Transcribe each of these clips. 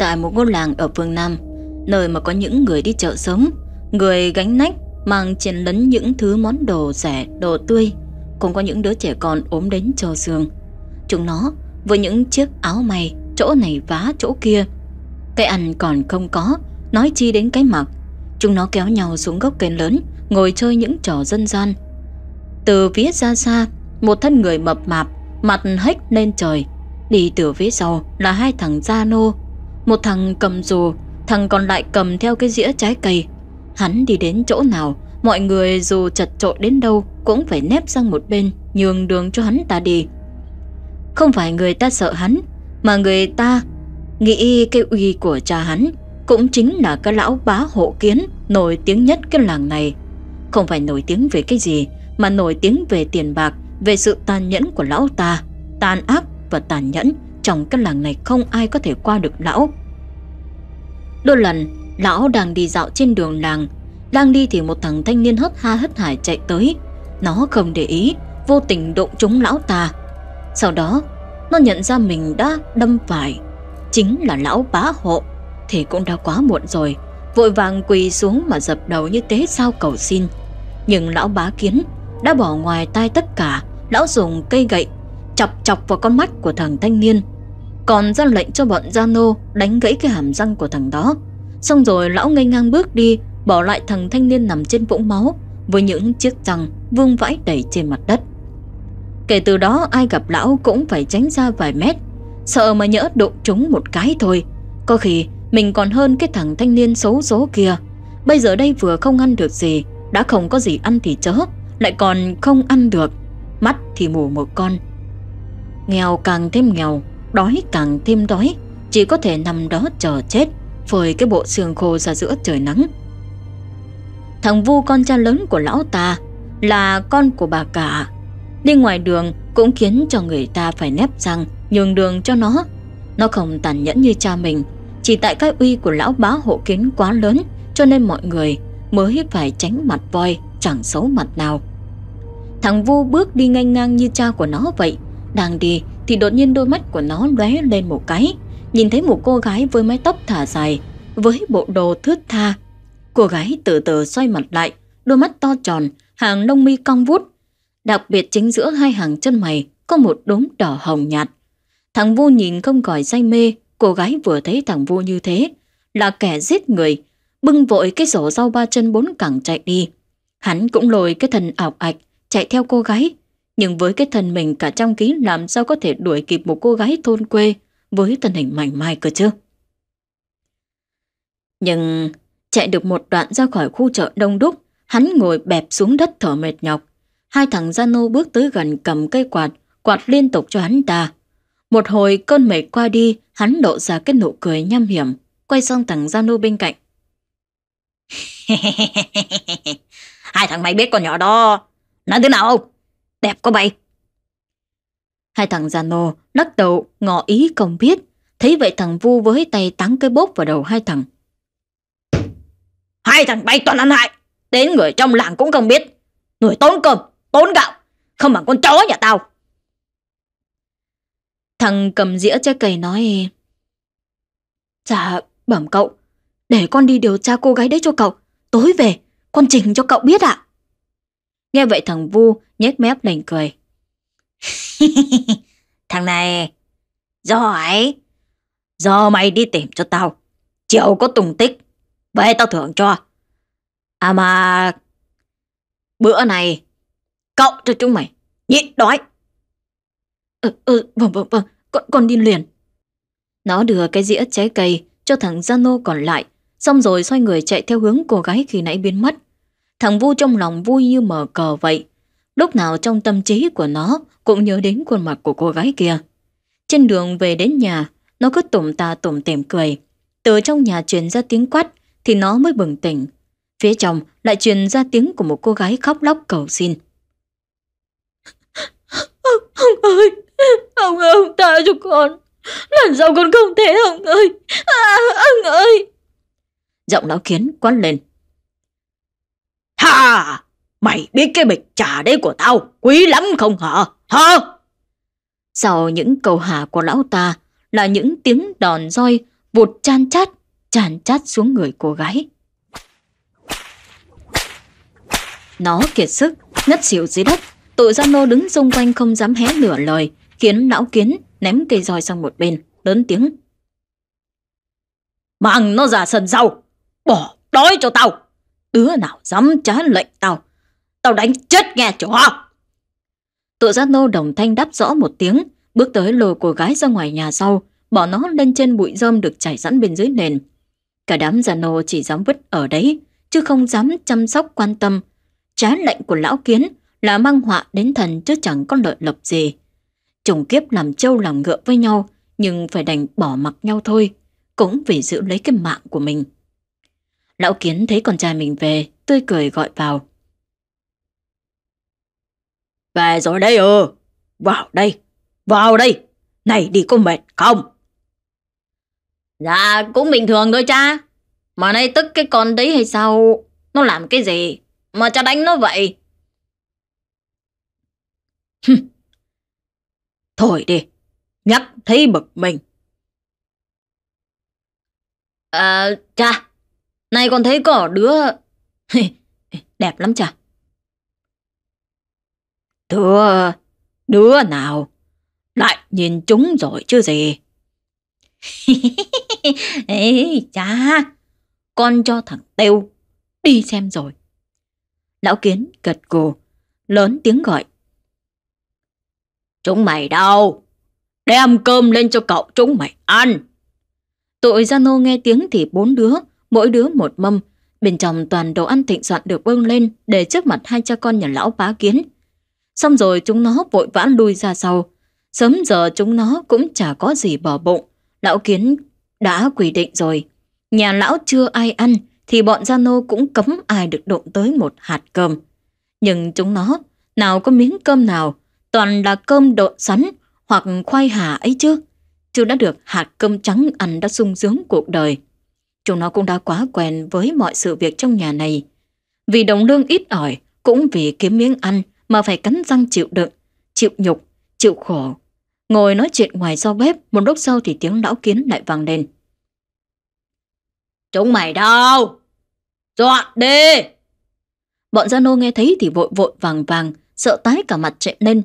tại một ngôi làng ở phương Nam, nơi mà có những người đi chợ sống, người gánh nách mang trên lấn những thứ món đồ rẻ, đồ tươi, cũng có những đứa trẻ con ốm đến trò giường Chúng nó với những chiếc áo may chỗ này vá chỗ kia. Cái ăn còn không có, nói chi đến cái mặc. Chúng nó kéo nhau xuống gốc cây lớn, ngồi chơi những trò dân gian. Từ phía xa xa, một thân người mập mạp, mặt hếch lên trời. Đi từ phía sau là hai thằng gia nô một thằng cầm dù, thằng còn lại cầm theo cái dĩa trái cây. Hắn đi đến chỗ nào, mọi người dù chật trội đến đâu cũng phải nép sang một bên, nhường đường cho hắn ta đi. Không phải người ta sợ hắn, mà người ta nghĩ cái uy của cha hắn cũng chính là cái lão bá hộ kiến nổi tiếng nhất cái làng này. Không phải nổi tiếng về cái gì, mà nổi tiếng về tiền bạc, về sự tàn nhẫn của lão ta, tàn ác và tàn nhẫn trong cái làng này không ai có thể qua được lão. Đôi lần, lão đang đi dạo trên đường làng, đang đi thì một thằng thanh niên hất ha hất hải chạy tới. Nó không để ý, vô tình đụng trúng lão ta. Sau đó, nó nhận ra mình đã đâm phải, chính là lão bá hộ. Thì cũng đã quá muộn rồi, vội vàng quỳ xuống mà dập đầu như tế sao cầu xin. Nhưng lão bá kiến đã bỏ ngoài tai tất cả, lão dùng cây gậy chọc chọc vào con mắt của thằng thanh niên còn ra lệnh cho bọn gia nô đánh gãy cái hàm răng của thằng đó. Xong rồi lão ngây ngang bước đi, bỏ lại thằng thanh niên nằm trên vũng máu với những chiếc răng vương vãi đầy trên mặt đất. Kể từ đó ai gặp lão cũng phải tránh ra vài mét, sợ mà nhỡ đụng trúng một cái thôi. Có khi mình còn hơn cái thằng thanh niên xấu số kia. Bây giờ đây vừa không ăn được gì, đã không có gì ăn thì chớ, lại còn không ăn được, mắt thì mù một con. Nghèo càng thêm nghèo, Đói càng thêm đói Chỉ có thể nằm đó chờ chết Phơi cái bộ xương khô ra giữa trời nắng Thằng Vu con cha lớn của lão ta Là con của bà cả Đi ngoài đường cũng khiến cho người ta phải nép răng Nhường đường cho nó Nó không tàn nhẫn như cha mình Chỉ tại cái uy của lão bá hộ kiến quá lớn Cho nên mọi người mới phải tránh mặt voi Chẳng xấu mặt nào Thằng Vu bước đi ngang ngang như cha của nó vậy Đang đi thì đột nhiên đôi mắt của nó lóe lên một cái, nhìn thấy một cô gái với mái tóc thả dài, với bộ đồ thướt tha. Cô gái từ từ xoay mặt lại, đôi mắt to tròn, hàng lông mi cong vút. Đặc biệt chính giữa hai hàng chân mày có một đốm đỏ hồng nhạt. Thằng Vu nhìn không khỏi say mê, cô gái vừa thấy thằng Vu như thế, là kẻ giết người, bưng vội cái rổ rau ba chân bốn cẳng chạy đi. Hắn cũng lồi cái thần ảo ạch, chạy theo cô gái, nhưng với cái thân mình cả trăm ký làm sao có thể đuổi kịp một cô gái thôn quê với thân hình mảnh mai cơ chứ? Nhưng chạy được một đoạn ra khỏi khu chợ đông đúc, hắn ngồi bẹp xuống đất thở mệt nhọc. Hai thằng Zano bước tới gần cầm cây quạt, quạt liên tục cho hắn ta. Một hồi cơn mệt qua đi, hắn lộ ra cái nụ cười nham hiểm, quay sang thằng Zano bên cạnh. Hai thằng mày biết con nhỏ đó, nói thế nào không? đẹp có bay? Hai thằng Giano lắc đầu ngỏ ý không biết, thấy vậy thằng Vu với tay tắng cái bốp vào đầu hai thằng. Hai thằng bay toàn ăn hại, đến người trong làng cũng không biết. Người tốn cơm, tốn gạo, không bằng con chó nhà tao. Thằng cầm dĩa trái cây nói Dạ, bẩm cậu, để con đi điều tra cô gái đấy cho cậu. Tối về, con trình cho cậu biết ạ. À? Nghe vậy thằng Vu nhếch mép đành cười. cười. Thằng này, giỏi. Do mày đi tìm cho tao. Chịu có tùng tích. Về tao thưởng cho. À mà... Bữa này, cậu cho chúng mày. Nhịn đói. Ừ, ừ, vâng, vâng, vâng. Con, con đi liền. Nó đưa cái dĩa trái cây cho thằng Zano còn lại. Xong rồi xoay người chạy theo hướng cô gái khi nãy biến mất. Thằng Vu trong lòng vui như mở cờ vậy. Lúc nào trong tâm trí của nó cũng nhớ đến khuôn mặt của cô gái kia. Trên đường về đến nhà, nó cứ tủm ta tủm tỉm cười. Từ trong nhà truyền ra tiếng quát thì nó mới bừng tỉnh. Phía trong lại truyền ra tiếng của một cô gái khóc lóc cầu xin. Ông, ơi, ông ơi, ông ta cho con. Lần sau con không thể ông ơi. À, ông ơi. Giọng lão kiến quát lên. Ha! Mày biết cái bịch trà đấy của tao quý lắm không hả? Hả? Sau những câu hà của lão ta là những tiếng đòn roi vụt chan chát, tràn chát xuống người cô gái. Nó kiệt sức, ngất xỉu dưới đất. Tụi gia nô đứng xung quanh không dám hé nửa lời, khiến lão kiến ném cây roi sang một bên, lớn tiếng. Mang nó ra sân sau, bỏ đói cho tao. Đứa nào dám trái lệnh tao Tao đánh chết nghe chó Tụi giác nô đồng thanh đáp rõ một tiếng Bước tới lôi cô gái ra ngoài nhà sau Bỏ nó lên trên bụi rơm được trải sẵn bên dưới nền Cả đám già nô chỉ dám vứt ở đấy Chứ không dám chăm sóc quan tâm Trái lệnh của lão kiến Là mang họa đến thần chứ chẳng có lợi lộc gì Chồng kiếp làm trâu làm ngựa với nhau Nhưng phải đành bỏ mặc nhau thôi Cũng vì giữ lấy cái mạng của mình Lão Kiến thấy con trai mình về, tươi cười gọi vào. Về rồi đây ừ, vào đây, vào đây, này đi có mệt không? Dạ, cũng bình thường thôi cha. Mà nay tức cái con đấy hay sao? Nó làm cái gì? Mà cha đánh nó vậy? Thôi đi, nhắc thấy bực mình. À, cha, này còn thấy cỏ đứa... Đẹp lắm chả? Thưa, đứa nào? Lại nhìn chúng rồi chứ gì? Ê, cha, con cho thằng Têu đi xem rồi. Lão Kiến gật gù, lớn tiếng gọi. Chúng mày đâu? Đem cơm lên cho cậu chúng mày ăn. tội Gia Nô nghe tiếng thì bốn đứa mỗi đứa một mâm. Bên trong toàn đồ ăn thịnh soạn được bưng lên để trước mặt hai cha con nhà lão bá kiến. Xong rồi chúng nó vội vã lui ra sau. Sớm giờ chúng nó cũng chả có gì bỏ bụng. Lão kiến đã quy định rồi. Nhà lão chưa ai ăn thì bọn gia nô cũng cấm ai được đụng tới một hạt cơm. Nhưng chúng nó, nào có miếng cơm nào, toàn là cơm độn sắn hoặc khoai hà ấy chứ. Chưa đã được hạt cơm trắng ăn đã sung sướng cuộc đời. Chúng nó cũng đã quá quen với mọi sự việc trong nhà này. Vì đồng lương ít ỏi, cũng vì kiếm miếng ăn mà phải cắn răng chịu đựng, chịu nhục, chịu khổ. Ngồi nói chuyện ngoài sau bếp, một lúc sau thì tiếng lão kiến lại vang lên. Chúng mày đâu? Dọn đi! Bọn gia nô nghe thấy thì vội vội vàng vàng, sợ tái cả mặt chạy lên.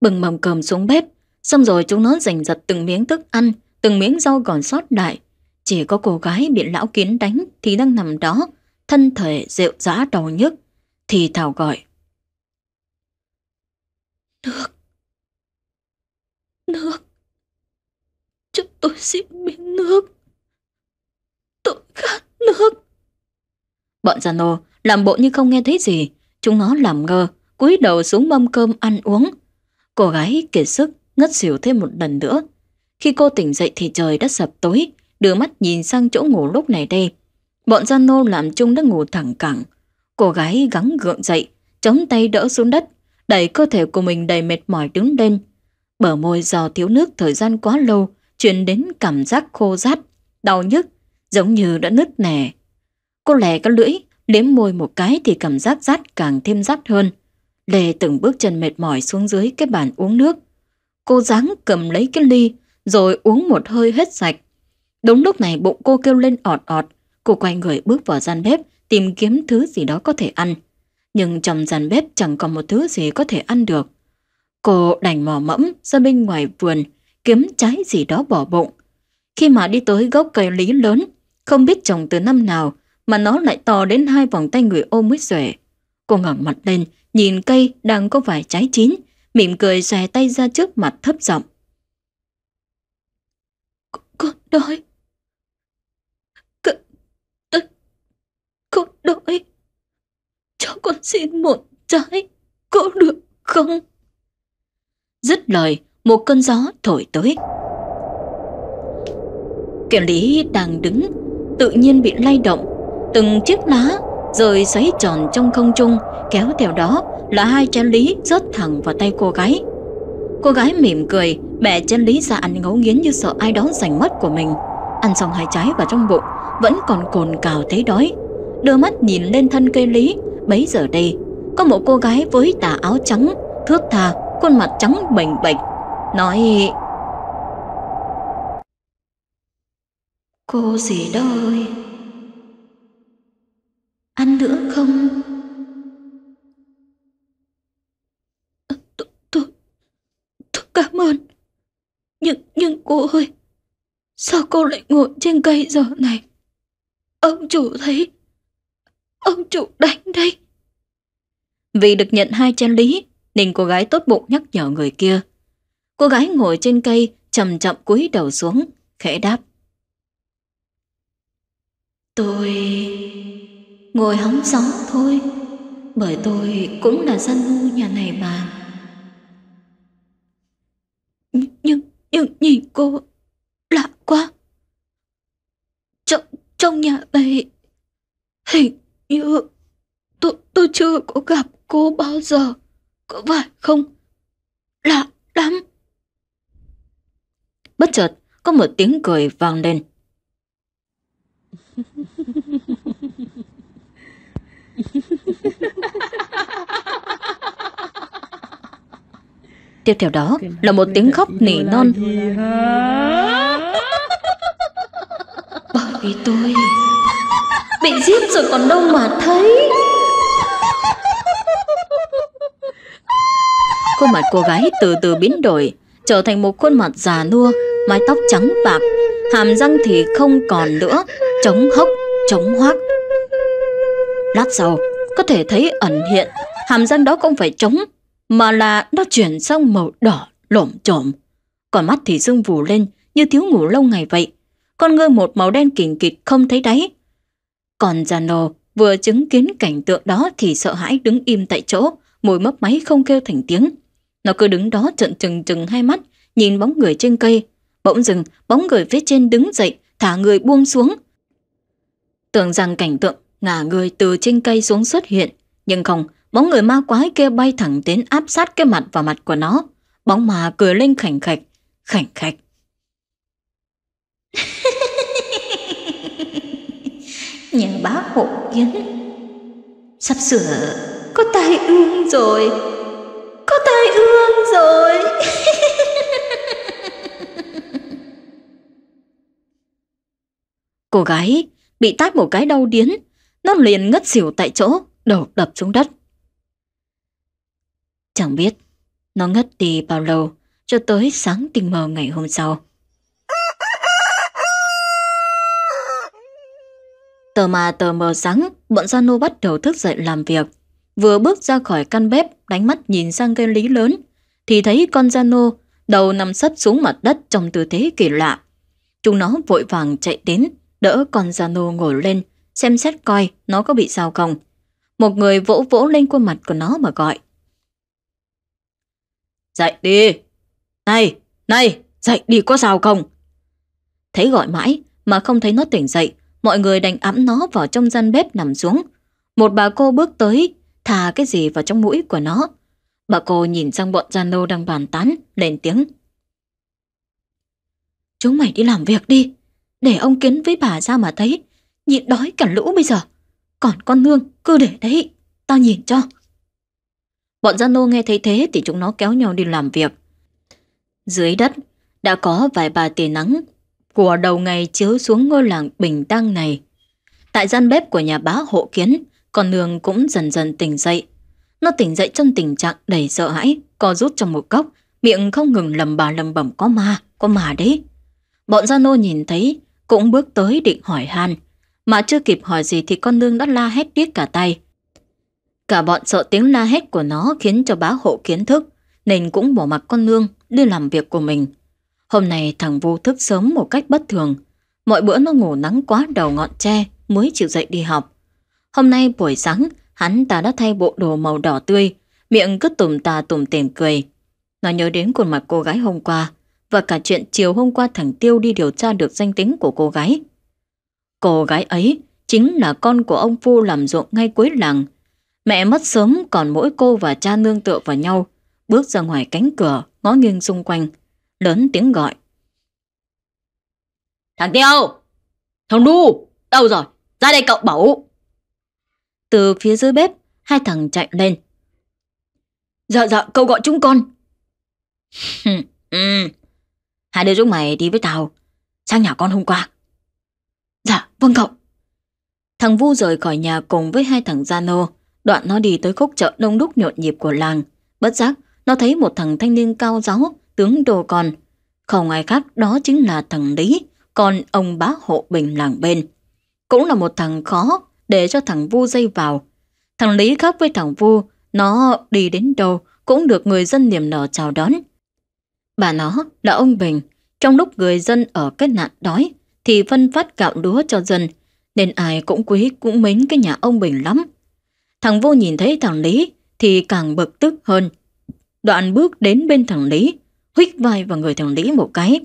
Bừng mầm cơm xuống bếp, xong rồi chúng nó giành giật từng miếng thức ăn, từng miếng rau còn sót lại, chỉ có cô gái bị lão kiến đánh thì đang nằm đó, thân thể rệu rã đầu nhức, thì thảo gọi. Nước! Nước! Chúng tôi xin miếng nước! Tôi khát nước! Bọn già nô làm bộ như không nghe thấy gì, chúng nó làm ngơ, cúi đầu xuống mâm cơm ăn uống. Cô gái kiệt sức ngất xỉu thêm một lần nữa. Khi cô tỉnh dậy thì trời đã sập tối, đưa mắt nhìn sang chỗ ngủ lúc này đây. Bọn gian nô làm chung đã ngủ thẳng cẳng. Cô gái gắng gượng dậy, chống tay đỡ xuống đất, đẩy cơ thể của mình đầy mệt mỏi đứng lên. Bờ môi do thiếu nước thời gian quá lâu, truyền đến cảm giác khô rát, đau nhức, giống như đã nứt nẻ. Cô lè cái lưỡi, liếm môi một cái thì cảm giác rát càng thêm rát hơn. Lê từng bước chân mệt mỏi xuống dưới cái bàn uống nước. Cô ráng cầm lấy cái ly, rồi uống một hơi hết sạch. Đúng lúc này bụng cô kêu lên ọt ọt, cô quay người bước vào gian bếp tìm kiếm thứ gì đó có thể ăn. Nhưng trong gian bếp chẳng còn một thứ gì có thể ăn được. Cô đành mò mẫm ra bên ngoài vườn, kiếm trái gì đó bỏ bụng. Khi mà đi tới gốc cây lý lớn, không biết trồng từ năm nào mà nó lại to đến hai vòng tay người ôm mới rể. Cô ngẩng mặt lên, nhìn cây đang có vài trái chín, mỉm cười xòe tay ra trước mặt thấp giọng. Con đói. xin một trái có được không? Dứt lời, một cơn gió thổi tới. Kiểu lý đang đứng, tự nhiên bị lay động. Từng chiếc lá rồi xoáy tròn trong không trung, kéo theo đó là hai chén lý rớt thẳng vào tay cô gái. Cô gái mỉm cười, bẻ chén lý ra ăn ngấu nghiến như sợ ai đó giành mất của mình. Ăn xong hai trái vào trong bụng, vẫn còn cồn cào thấy đói. Đưa mắt nhìn lên thân cây lý, bấy giờ đây có một cô gái với tà áo trắng thước tha khuôn mặt trắng bềnh bệch nói cô gì đôi ăn nữa không tôi tôi tôi cảm ơn nhưng nhưng cô ơi sao cô lại ngồi trên cây giờ này ông chủ thấy Ông chủ đánh đây. Vì được nhận hai chân lý, nên cô gái tốt bụng nhắc nhở người kia. Cô gái ngồi trên cây, chậm chậm cúi đầu xuống, khẽ đáp. Tôi ngồi hóng gió thôi, bởi tôi cũng là dân ngu nhà này mà. Nhưng, nhưng nhìn cô lạ quá. Trong, trong nhà bầy hình như... Tôi, tôi chưa có gặp cô bao giờ, có phải không? Lạ lắm. Bất chợt, có một tiếng cười vang lên. Tiếp theo đó là một tiếng khóc nỉ non. Bởi vì tôi... Bị giết rồi còn đâu mà thấy Khuôn mặt cô gái từ từ biến đổi Trở thành một khuôn mặt già nua Mái tóc trắng bạc Hàm răng thì không còn nữa Trống hốc, trống hoác Lát sau Có thể thấy ẩn hiện Hàm răng đó không phải trống Mà là nó chuyển sang màu đỏ lộm trộm Còn mắt thì dưng vù lên Như thiếu ngủ lâu ngày vậy Con ngươi một màu đen kình kịch không thấy đáy còn Giano vừa chứng kiến cảnh tượng đó thì sợ hãi đứng im tại chỗ, môi mấp máy không kêu thành tiếng. Nó cứ đứng đó trợn trừng trừng hai mắt, nhìn bóng người trên cây. Bỗng dừng, bóng người phía trên đứng dậy, thả người buông xuống. Tưởng rằng cảnh tượng ngả người từ trên cây xuống xuất hiện, nhưng không, bóng người ma quái kia bay thẳng đến áp sát cái mặt vào mặt của nó. Bóng mà cười lên khảnh khạch, khảnh khạch. nhà bá hộ kiến sắp sửa có tai ương rồi có tai ương rồi cô gái bị tát một cái đau điến nó liền ngất xỉu tại chỗ đầu đập xuống đất chẳng biết nó ngất đi bao lâu cho tới sáng tinh mờ ngày hôm sau Tờ mà tờ mờ sáng, bọn Giano bắt đầu thức dậy làm việc. Vừa bước ra khỏi căn bếp, đánh mắt nhìn sang cây lý lớn, thì thấy con Giano đầu nằm sấp xuống mặt đất trong tư thế kỳ lạ. Chúng nó vội vàng chạy đến, đỡ con Giano ngồi lên, xem xét coi nó có bị sao không. Một người vỗ vỗ lên khuôn mặt của nó mà gọi. Dậy đi! Này! Này! Dậy đi có sao không? Thấy gọi mãi mà không thấy nó tỉnh dậy, mọi người đành ấm nó vào trong gian bếp nằm xuống. Một bà cô bước tới, thà cái gì vào trong mũi của nó. Bà cô nhìn sang bọn gian lô đang bàn tán, lên tiếng. Chúng mày đi làm việc đi, để ông Kiến với bà ra mà thấy, nhịn đói cả lũ bây giờ. Còn con nương cứ để đấy, tao nhìn cho. Bọn gian lô nghe thấy thế thì chúng nó kéo nhau đi làm việc. Dưới đất, đã có vài bà tề nắng của đầu ngày chiếu xuống ngôi làng bình tăng này. Tại gian bếp của nhà bá hộ kiến, con nương cũng dần dần tỉnh dậy. Nó tỉnh dậy trong tình trạng đầy sợ hãi, co rút trong một cốc, miệng không ngừng lầm bà lầm bẩm có ma, có ma đấy. Bọn gia nô nhìn thấy, cũng bước tới định hỏi han. Mà chưa kịp hỏi gì thì con nương đã la hét điếc cả tay. Cả bọn sợ tiếng la hét của nó khiến cho bá hộ kiến thức, nên cũng bỏ mặc con nương đi làm việc của mình. Hôm nay thằng Vu thức sớm một cách bất thường. Mọi bữa nó ngủ nắng quá đầu ngọn tre mới chịu dậy đi học. Hôm nay buổi sáng, hắn ta đã thay bộ đồ màu đỏ tươi, miệng cứ tùm tà tùm tìm cười. Nó nhớ đến khuôn mặt cô gái hôm qua và cả chuyện chiều hôm qua thằng Tiêu đi điều tra được danh tính của cô gái. Cô gái ấy chính là con của ông Phu làm ruộng ngay cuối làng. Mẹ mất sớm còn mỗi cô và cha nương tựa vào nhau, bước ra ngoài cánh cửa, ngó nghiêng xung quanh lớn tiếng gọi. Thằng Tiêu! Thằng Đu! Đâu rồi? Ra đây cậu bẩu Từ phía dưới bếp, hai thằng chạy lên. Dạ dạ, cậu gọi chúng con. ừ. Hai đứa chúng mày đi với tao, sang nhà con hôm qua. Dạ, vâng cậu. Thằng Vu rời khỏi nhà cùng với hai thằng Gia Nô, đoạn nó đi tới khúc chợ đông đúc nhộn nhịp của làng. Bất giác, nó thấy một thằng thanh niên cao giáo, tướng đồ con. Không ai khác đó chính là thằng Lý, còn ông bá hộ bình làng bên. Cũng là một thằng khó để cho thằng Vu dây vào. Thằng Lý khác với thằng Vu, nó đi đến đâu cũng được người dân niềm nở chào đón. Bà nó là ông Bình, trong lúc người dân ở cái nạn đói thì phân phát gạo lúa cho dân, nên ai cũng quý cũng mến cái nhà ông Bình lắm. Thằng Vô nhìn thấy thằng Lý thì càng bực tức hơn. Đoạn bước đến bên thằng Lý, huyết vai vào người thằng Lý một cái.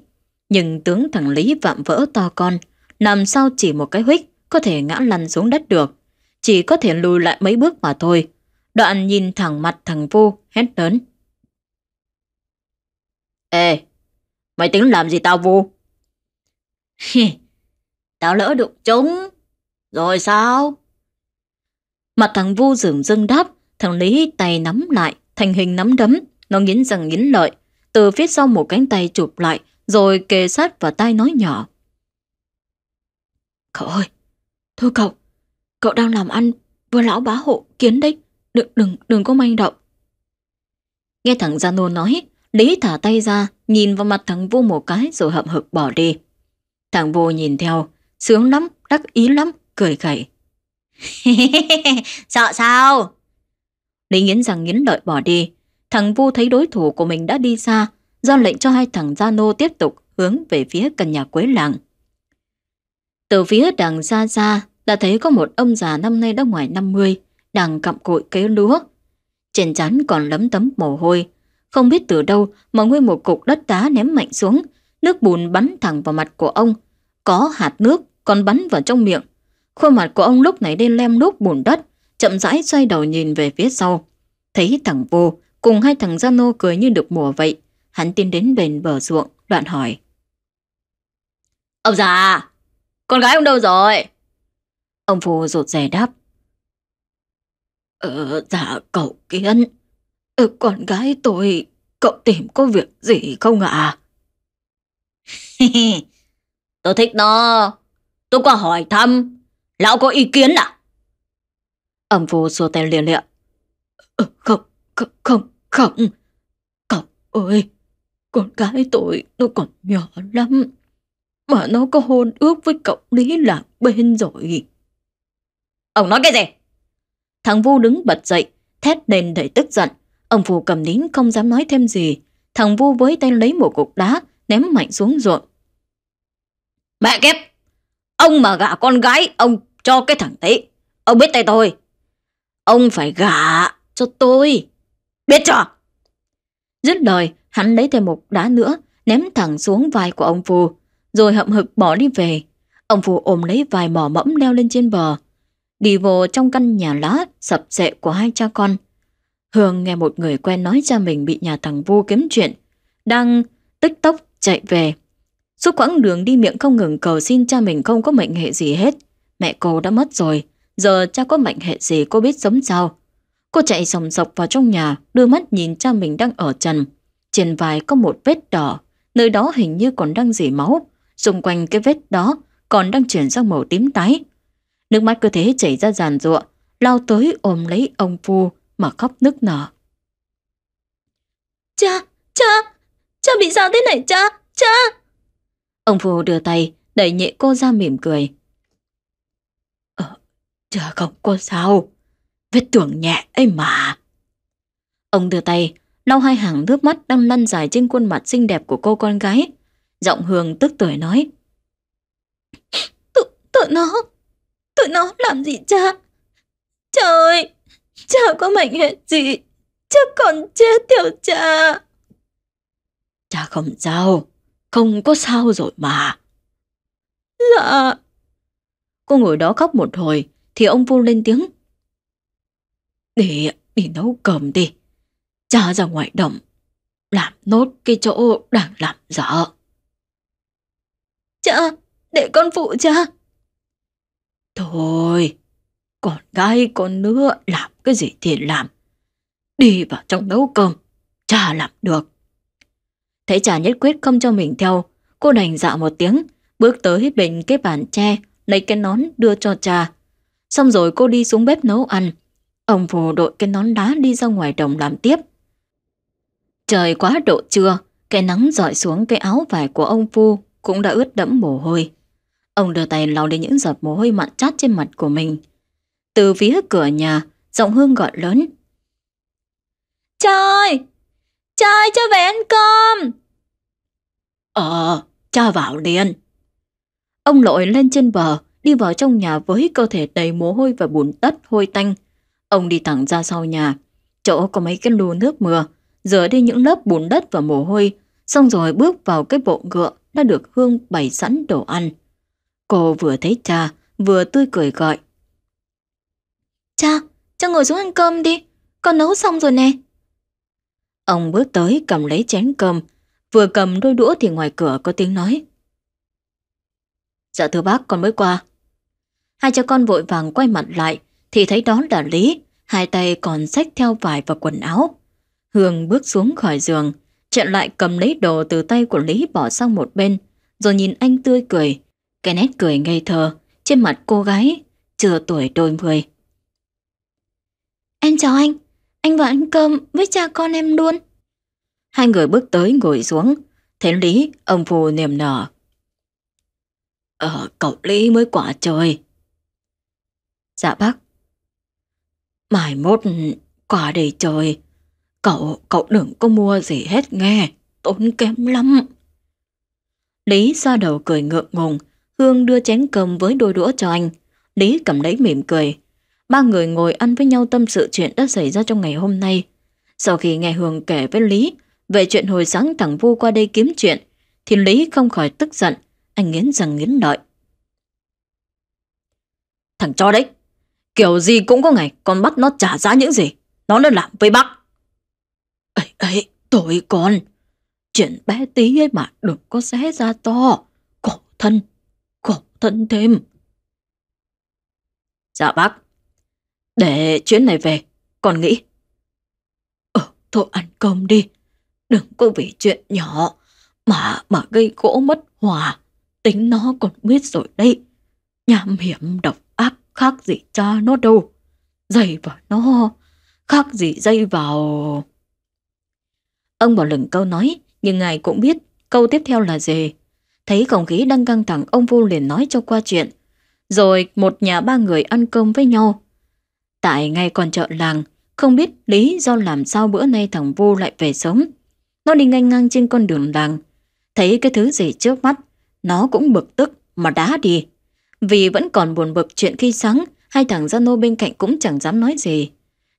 Nhưng tướng thằng Lý vạm vỡ to con, làm sao chỉ một cái huyết có thể ngã lăn xuống đất được. Chỉ có thể lùi lại mấy bước mà thôi. Đoạn nhìn thẳng mặt thằng vô, hét lớn. Ê, mày tính làm gì tao vô? tao lỡ đụng chúng. Rồi sao? Mặt thằng Vu dường dưng đáp, thằng Lý tay nắm lại, thành hình nắm đấm, nó nghiến răng nghiến lợi, từ phía sau một cánh tay chụp lại, rồi kề sát vào tai nói nhỏ. Cậu ơi, thôi cậu, cậu đang làm ăn với lão bá hộ kiến đấy, đừng đừng đừng có manh động. Nghe thằng Gia Nô nói, Lý thả tay ra, nhìn vào mặt thằng vô một cái rồi hậm hực bỏ đi. Thằng vô nhìn theo, sướng lắm, đắc ý lắm, cười khẩy. Sợ sao? Lý nghiến rằng nghiến lợi bỏ đi, Thằng Vu thấy đối thủ của mình đã đi xa, ra lệnh cho hai thằng Gia Nô tiếp tục hướng về phía căn nhà quế làng. Từ phía đằng xa xa, đã thấy có một ông già năm nay đã ngoài 50, đang cặm cội cấy lúa. Trên trán còn lấm tấm mồ hôi, không biết từ đâu mà nguyên một cục đất đá ném mạnh xuống, nước bùn bắn thẳng vào mặt của ông. Có hạt nước còn bắn vào trong miệng. Khuôn mặt của ông lúc này đen lem lúc bùn đất, chậm rãi xoay đầu nhìn về phía sau. Thấy thằng vô, cùng hai thằng giano cười như được mùa vậy. Hắn tiến đến bên bờ ruộng, đoạn hỏi. Ông già, con gái ông đâu rồi? Ông phù rụt rè đáp. Ờ, dạ cậu Kiến, ờ, con gái tôi, cậu tìm có việc gì không ạ? À? tôi thích nó, tôi qua hỏi thăm, lão có ý kiến à? Ông phù xua tay lìa lịa. Ờ, không, không, không, không. Cậu ơi, con gái tôi nó còn nhỏ lắm. Mà nó có hôn ước với cậu Lý Lạc bên rồi. Ông nói cái gì? Thằng Vu đứng bật dậy, thét lên đầy tức giận. Ông Phù cầm nín không dám nói thêm gì. Thằng Vu với tay lấy một cục đá, ném mạnh xuống ruộng. Mẹ kiếp! Ông mà gả con gái, ông cho cái thằng đấy Ông biết tay tôi. Ông phải gả cho tôi. Biết chưa? Dứt lời, hắn lấy thêm một đá nữa, ném thẳng xuống vai của ông Phù, rồi hậm hực bỏ đi về. Ông Phù ôm lấy vài mỏ mẫm leo lên trên bờ, đi vô trong căn nhà lá sập sệ của hai cha con. Hương nghe một người quen nói cha mình bị nhà thằng vô kiếm chuyện, đang tích tốc chạy về. Suốt quãng đường đi miệng không ngừng cầu xin cha mình không có mệnh hệ gì hết. Mẹ cô đã mất rồi, giờ cha có mệnh hệ gì cô biết sống sao. Cô chạy sòng sọc vào trong nhà, đưa mắt nhìn cha mình đang ở trần. Trên vai có một vết đỏ, nơi đó hình như còn đang dỉ máu. Xung quanh cái vết đó còn đang chuyển sang màu tím tái. Nước mắt cứ thế chảy ra giàn ruộng, lao tới ôm lấy ông Phu mà khóc nức nở. Cha, cha, cha bị sao thế này cha, cha. Ông Phu đưa tay, đẩy nhẹ cô ra mỉm cười. Ờ, cha không có sao, Vết tưởng nhẹ ấy mà. Ông đưa tay, lau hai hàng nước mắt đang lăn dài trên khuôn mặt xinh đẹp của cô con gái. Giọng Hương tức tuổi nói. Tụi, tụi nó, tụi nó làm gì cha? Trời ơi, cha có mệnh hệ gì? Cha còn chết theo cha. Cha không sao, không có sao rồi mà. Dạ. Cô ngồi đó khóc một hồi, thì ông Vu lên tiếng để đi nấu cơm đi. Cha ra ngoài động, làm nốt cái chỗ đang làm dở. Cha, để con phụ cha. Thôi, con gái con nữa làm cái gì thì làm. Đi vào trong nấu cơm, cha làm được. Thấy cha nhất quyết không cho mình theo, cô đành dạo một tiếng, bước tới bên cái bàn tre, lấy cái nón đưa cho cha. Xong rồi cô đi xuống bếp nấu ăn, Ông phù đội cái nón đá đi ra ngoài đồng làm tiếp. Trời quá độ trưa, cái nắng dọi xuống cái áo vải của ông phu cũng đã ướt đẫm mồ hôi. Ông đưa tay lau đi những giọt mồ hôi mặn chát trên mặt của mình. Từ phía cửa nhà, giọng Hương gọi lớn. Trời! Trời cho về ăn cơm! Ờ, cha vào liền. Ông lội lên trên bờ, đi vào trong nhà với cơ thể đầy mồ hôi và bùn tất hôi tanh. Ông đi thẳng ra sau nhà, chỗ có mấy cái lu nước mưa, rửa đi những lớp bùn đất và mồ hôi, xong rồi bước vào cái bộ ngựa đã được Hương bày sẵn đồ ăn. Cô vừa thấy cha, vừa tươi cười gọi. Cha, cha ngồi xuống ăn cơm đi, con nấu xong rồi nè. Ông bước tới cầm lấy chén cơm, vừa cầm đôi đũa thì ngoài cửa có tiếng nói. Dạ thưa bác, con mới qua. Hai cha con vội vàng quay mặt lại, thì thấy đó là Lý, hai tay còn xách theo vải và quần áo. Hương bước xuống khỏi giường, chặn lại cầm lấy đồ từ tay của Lý bỏ sang một bên, rồi nhìn anh tươi cười. Cái nét cười ngây thơ trên mặt cô gái, chưa tuổi đôi mươi. Em chào anh, anh vào ăn cơm với cha con em luôn. Hai người bước tới ngồi xuống, thấy Lý, ông phù niềm nở. Ờ, cậu Lý mới quả trời. Dạ bác, Mai mốt qua đây chơi. Cậu, cậu đừng có mua gì hết nghe, tốn kém lắm. Lý xoa đầu cười ngượng ngùng, Hương đưa chén cơm với đôi đũa cho anh. Lý cầm lấy mỉm cười. Ba người ngồi ăn với nhau tâm sự chuyện đã xảy ra trong ngày hôm nay. Sau khi nghe Hương kể với Lý về chuyện hồi sáng thằng Vu qua đây kiếm chuyện, thì Lý không khỏi tức giận, anh nghiến răng nghiến lợi. Thằng cho đấy, Kiểu gì cũng có ngày con bắt nó trả giá những gì Nó đã làm với bác ấy ấy tội con Chuyện bé tí ấy mà đừng có xé ra to Khổ thân Khổ thân thêm Dạ bác Để chuyến này về Con nghĩ Ờ thôi ăn cơm đi Đừng có vì chuyện nhỏ Mà mà gây gỗ mất hòa Tính nó còn biết rồi đây Nham hiểm độc khác gì cha nó đâu. Dây vào nó, khác gì dây vào... Ông bỏ lửng câu nói, nhưng ngài cũng biết câu tiếp theo là gì. Thấy không khí đang căng thẳng, ông vô liền nói cho qua chuyện. Rồi một nhà ba người ăn cơm với nhau. Tại ngay còn chợ làng, không biết lý do làm sao bữa nay thằng vô lại về sớm. Nó đi ngang ngang trên con đường làng, thấy cái thứ gì trước mắt, nó cũng bực tức mà đá đi. Vì vẫn còn buồn bực chuyện khi sáng, hai thằng gia nô bên cạnh cũng chẳng dám nói gì.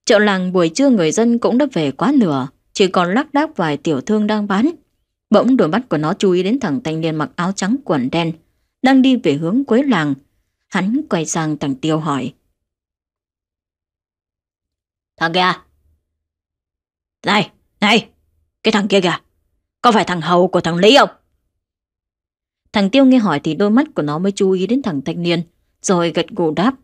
Chợ làng buổi trưa người dân cũng đã về quá nửa, chỉ còn lác đác vài tiểu thương đang bán. Bỗng đôi mắt của nó chú ý đến thằng thanh niên mặc áo trắng quần đen, đang đi về hướng cuối làng. Hắn quay sang thằng Tiêu hỏi. Thằng kia! Này! Này! Cái thằng kia kìa! Có phải thằng hầu của thằng Lý không? Thằng Tiêu nghe hỏi thì đôi mắt của nó mới chú ý đến thằng thanh niên, rồi gật gù đáp.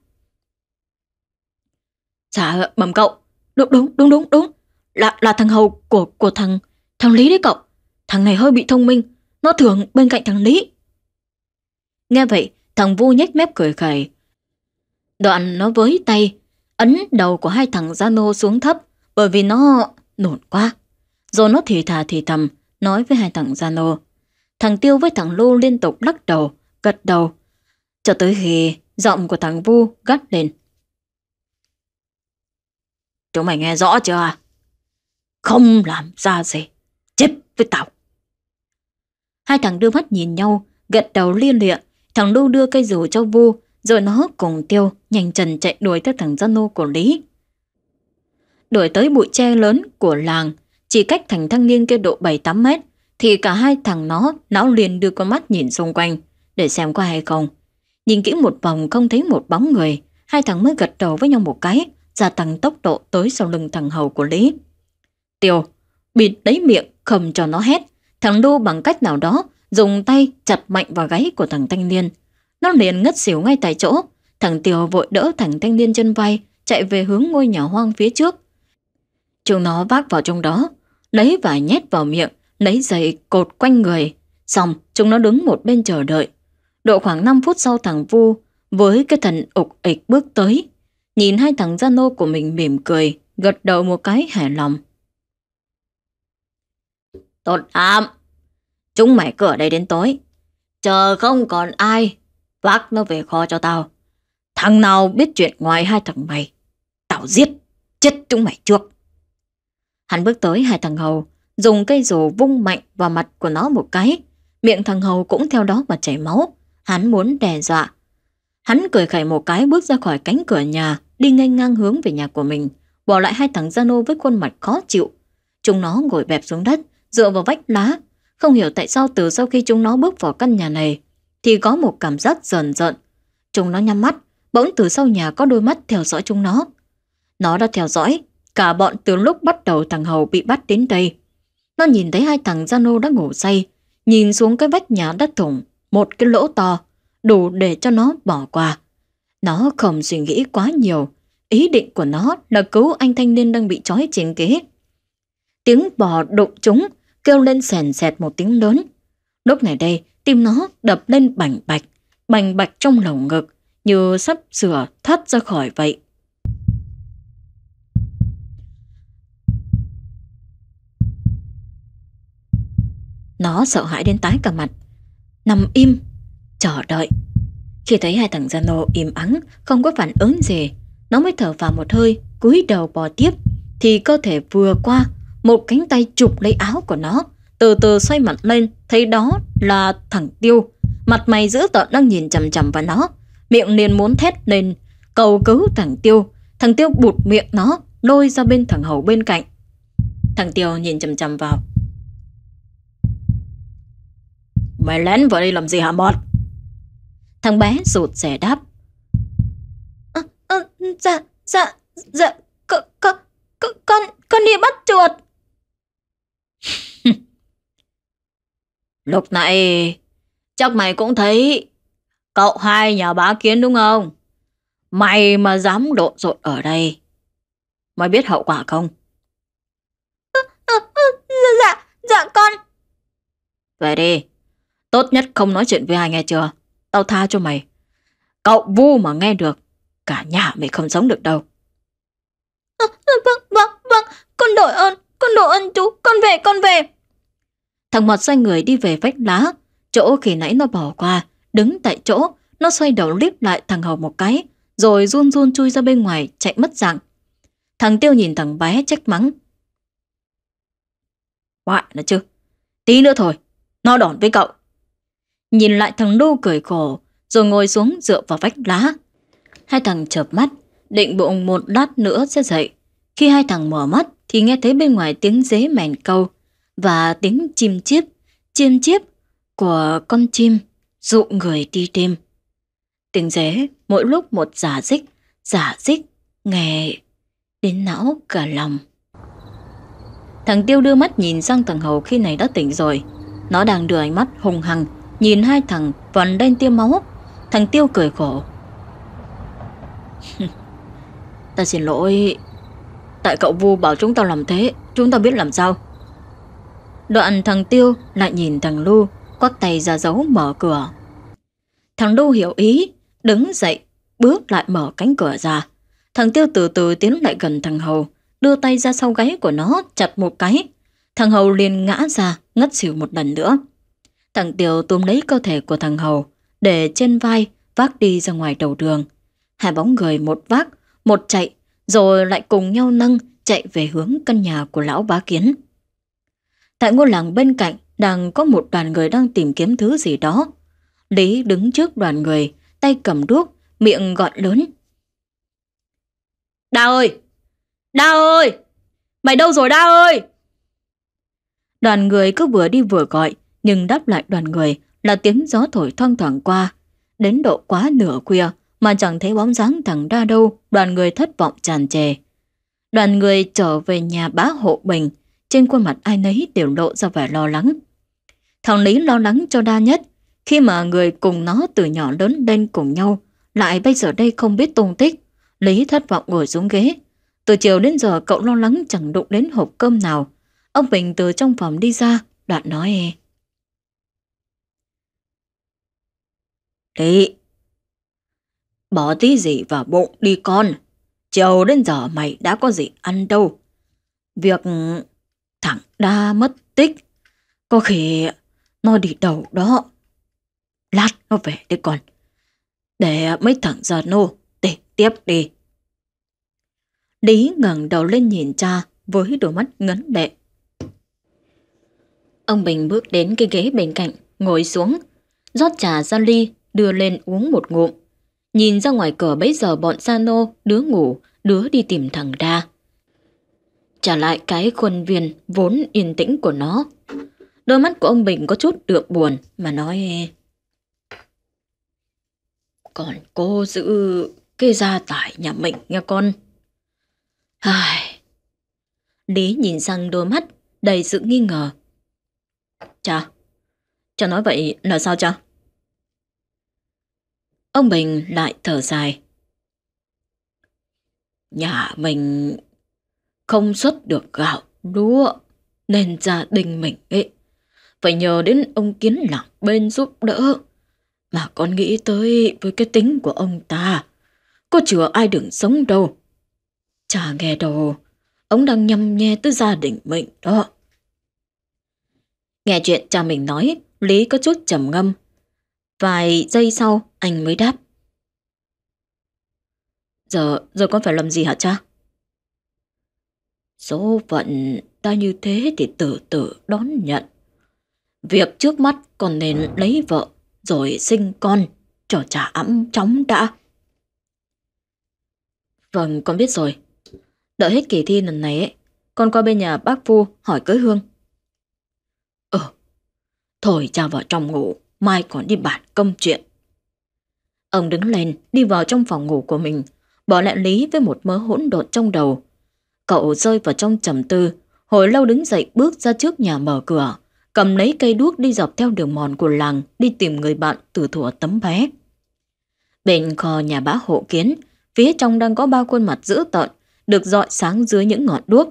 Dạ, bẩm cậu, đúng đúng đúng đúng đúng, là là thằng hầu của của thằng thằng Lý đấy cậu. Thằng này hơi bị thông minh, nó thường bên cạnh thằng Lý. Nghe vậy, thằng Vu nhếch mép cười khẩy. Đoạn nó với tay ấn đầu của hai thằng Zano xuống thấp bởi vì nó nổn quá. Rồi nó thì thà thì thầm nói với hai thằng Zano. Thằng Tiêu với thằng Lô liên tục lắc đầu, gật đầu. Cho tới khi giọng của thằng Vu gắt lên. Chúng mày nghe rõ chưa? Không làm ra gì. Chết với tao. Hai thằng đưa mắt nhìn nhau, gật đầu liên liệ. Thằng Lô đưa cây dù cho Vu, rồi nó cùng Tiêu nhanh chân chạy đuổi theo thằng dân nô của Lý. Đuổi tới bụi tre lớn của làng, chỉ cách thành thanh niên kia độ 7-8 mét, thì cả hai thằng nó não liền đưa con mắt nhìn xung quanh để xem có hay không. Nhìn kỹ một vòng không thấy một bóng người, hai thằng mới gật đầu với nhau một cái, gia tăng tốc độ tới sau lưng thằng hầu của Lý. Tiêu, bịt lấy miệng, khầm cho nó hét. Thằng Đu bằng cách nào đó, dùng tay chặt mạnh vào gáy của thằng thanh niên. Nó liền ngất xỉu ngay tại chỗ. Thằng Tiêu vội đỡ thằng thanh niên chân vai, chạy về hướng ngôi nhà hoang phía trước. Chúng nó vác vào trong đó, lấy và nhét vào miệng, lấy giày cột quanh người. Xong, chúng nó đứng một bên chờ đợi. Độ khoảng 5 phút sau thằng Vu với cái thần ục ịch bước tới. Nhìn hai thằng gia nô của mình mỉm cười, gật đầu một cái hài lòng. Tốt lắm. Chúng mày cửa đây đến tối. Chờ không còn ai, vác nó về kho cho tao. Thằng nào biết chuyện ngoài hai thằng mày, tao giết, chết chúng mày trước. Hắn bước tới hai thằng hầu, dùng cây rổ vung mạnh vào mặt của nó một cái. Miệng thằng hầu cũng theo đó mà chảy máu. Hắn muốn đe dọa. Hắn cười khẩy một cái bước ra khỏi cánh cửa nhà, đi nghênh ngang hướng về nhà của mình, bỏ lại hai thằng Zano với khuôn mặt khó chịu. Chúng nó ngồi bẹp xuống đất, dựa vào vách lá. Không hiểu tại sao từ sau khi chúng nó bước vào căn nhà này, thì có một cảm giác rờn rợn. Chúng nó nhắm mắt, bỗng từ sau nhà có đôi mắt theo dõi chúng nó. Nó đã theo dõi, cả bọn từ lúc bắt đầu thằng Hầu bị bắt đến đây, nó nhìn thấy hai thằng Zano đã ngủ say, nhìn xuống cái vách nhà đất thủng, một cái lỗ to, đủ để cho nó bỏ qua. Nó không suy nghĩ quá nhiều, ý định của nó là cứu anh thanh niên đang bị trói trên ghế. Tiếng bò đụng chúng, kêu lên sèn sẹt một tiếng lớn. Lúc này đây, tim nó đập lên bành bạch, bành bạch trong lồng ngực, như sắp sửa thoát ra khỏi vậy. Nó sợ hãi đến tái cả mặt Nằm im Chờ đợi Khi thấy hai thằng Zano im ắng Không có phản ứng gì Nó mới thở vào một hơi cúi đầu bò tiếp Thì cơ thể vừa qua Một cánh tay chụp lấy áo của nó Từ từ xoay mặt lên Thấy đó là thằng Tiêu Mặt mày dữ tợn đang nhìn chằm chằm vào nó Miệng liền muốn thét lên Cầu cứu thằng Tiêu Thằng Tiêu bụt miệng nó Lôi ra bên thằng Hầu bên cạnh Thằng Tiêu nhìn chằm chằm vào Mày lén vào đây làm gì hả mọt? Thằng bé rụt rè đáp. À, à, dạ, dạ, dạ, con, con, con, con đi bắt chuột. Lúc nãy chắc mày cũng thấy cậu hai nhà bá kiến đúng không? Mày mà dám lộn rộn ở đây, mày biết hậu quả không? Ừ, ừ, ừ, dạ, dạ con. Về đi. Tốt nhất không nói chuyện với ai nghe chưa Tao tha cho mày Cậu vu mà nghe được Cả nhà mày không sống được đâu à, Vâng, vâng, vâng Con đổi ơn, con đổi ơn chú Con về, con về Thằng Mọt xoay người đi về vách lá Chỗ khi nãy nó bỏ qua Đứng tại chỗ, nó xoay đầu liếc lại thằng Hầu một cái Rồi run run chui ra bên ngoài Chạy mất dạng Thằng Tiêu nhìn thằng bé trách mắng Hoại nó chứ Tí nữa thôi, nó đòn với cậu nhìn lại thằng Lu cười khổ, rồi ngồi xuống dựa vào vách lá. Hai thằng chợp mắt, định bụng một lát nữa sẽ dậy. Khi hai thằng mở mắt thì nghe thấy bên ngoài tiếng dế mèn câu và tiếng chim chiếp, chim chiếp của con chim dụ người đi đêm. Tiếng dế mỗi lúc một giả dích, giả dích, nghe đến não cả lòng. Thằng Tiêu đưa mắt nhìn sang thằng Hầu khi này đã tỉnh rồi. Nó đang đưa ánh mắt hùng hăng Nhìn hai thằng vẫn đang tiêm máu Thằng Tiêu cười khổ Ta xin lỗi Tại cậu Vu bảo chúng ta làm thế Chúng ta biết làm sao Đoạn thằng Tiêu lại nhìn thằng Lu Quắc tay ra dấu mở cửa Thằng Lu hiểu ý Đứng dậy bước lại mở cánh cửa ra Thằng Tiêu từ từ tiến lại gần thằng Hầu Đưa tay ra sau gáy của nó Chặt một cái Thằng Hầu liền ngã ra ngất xỉu một lần nữa Thằng Tiểu túm lấy cơ thể của thằng Hầu, để trên vai vác đi ra ngoài đầu đường. Hai bóng người một vác, một chạy, rồi lại cùng nhau nâng chạy về hướng căn nhà của lão bá kiến. Tại ngôi làng bên cạnh đang có một đoàn người đang tìm kiếm thứ gì đó. Lý đứng trước đoàn người, tay cầm đuốc, miệng gọn lớn. Đa ơi! Đa ơi! Mày đâu rồi Đa ơi? Đoàn người cứ vừa đi vừa gọi, nhưng đáp lại đoàn người là tiếng gió thổi thoang thoảng qua. Đến độ quá nửa khuya mà chẳng thấy bóng dáng thằng đa đâu, đoàn người thất vọng tràn trề. Đoàn người trở về nhà bá hộ bình, trên khuôn mặt ai nấy đều lộ ra vẻ lo lắng. Thằng Lý lo lắng cho đa nhất, khi mà người cùng nó từ nhỏ lớn lên cùng nhau, lại bây giờ đây không biết tung tích. Lý thất vọng ngồi xuống ghế. Từ chiều đến giờ cậu lo lắng chẳng đụng đến hộp cơm nào. Ông Bình từ trong phòng đi ra, đoạn nói e Đi. Bỏ tí gì vào bụng đi con. Chiều đến giờ mày đã có gì ăn đâu. Việc thằng đa mất tích. Có khi nó đi đầu đó. Lát nó về đấy con. Để mấy thằng giờ nô để tiếp đi. Lý ngẩng đầu lên nhìn cha với đôi mắt ngấn lệ. Ông Bình bước đến cái ghế bên cạnh, ngồi xuống, rót trà ra ly đưa lên uống một ngụm. Nhìn ra ngoài cửa bấy giờ bọn Sano, đứa ngủ, đứa đi tìm thằng Đa. Trả lại cái khuôn viên vốn yên tĩnh của nó. Đôi mắt của ông Bình có chút đượm buồn mà nói... Còn cô giữ cái gia tài nhà mình nha con. Ai... Lý nhìn sang đôi mắt đầy sự nghi ngờ. Chà, cha nói vậy là sao cha? Ông Bình lại thở dài. Nhà mình không xuất được gạo lúa nên gia đình mình ấy phải nhờ đến ông Kiến làm bên giúp đỡ. Mà con nghĩ tới với cái tính của ông ta, có chừa ai đừng sống đâu. Chả nghe đâu, ông đang nhăm nhe tới gia đình mình đó. Nghe chuyện cha mình nói, Lý có chút trầm ngâm Vài giây sau anh mới đáp. Giờ, giờ con phải làm gì hả cha? Số phận ta như thế thì tự tự đón nhận. Việc trước mắt còn nên lấy vợ rồi sinh con cho trả ẵm chóng đã. Vâng, con biết rồi. Đợi hết kỳ thi lần này con qua bên nhà bác Phu hỏi cưới Hương. Ờ, thôi cha vợ trong ngủ mai còn đi bàn công chuyện. Ông đứng lên, đi vào trong phòng ngủ của mình, bỏ lại Lý với một mớ hỗn độn trong đầu. Cậu rơi vào trong trầm tư, hồi lâu đứng dậy bước ra trước nhà mở cửa, cầm lấy cây đuốc đi dọc theo đường mòn của làng đi tìm người bạn từ thủa tấm bé. Bên kho nhà bá hộ kiến, phía trong đang có ba khuôn mặt dữ tợn, được dọi sáng dưới những ngọn đuốc.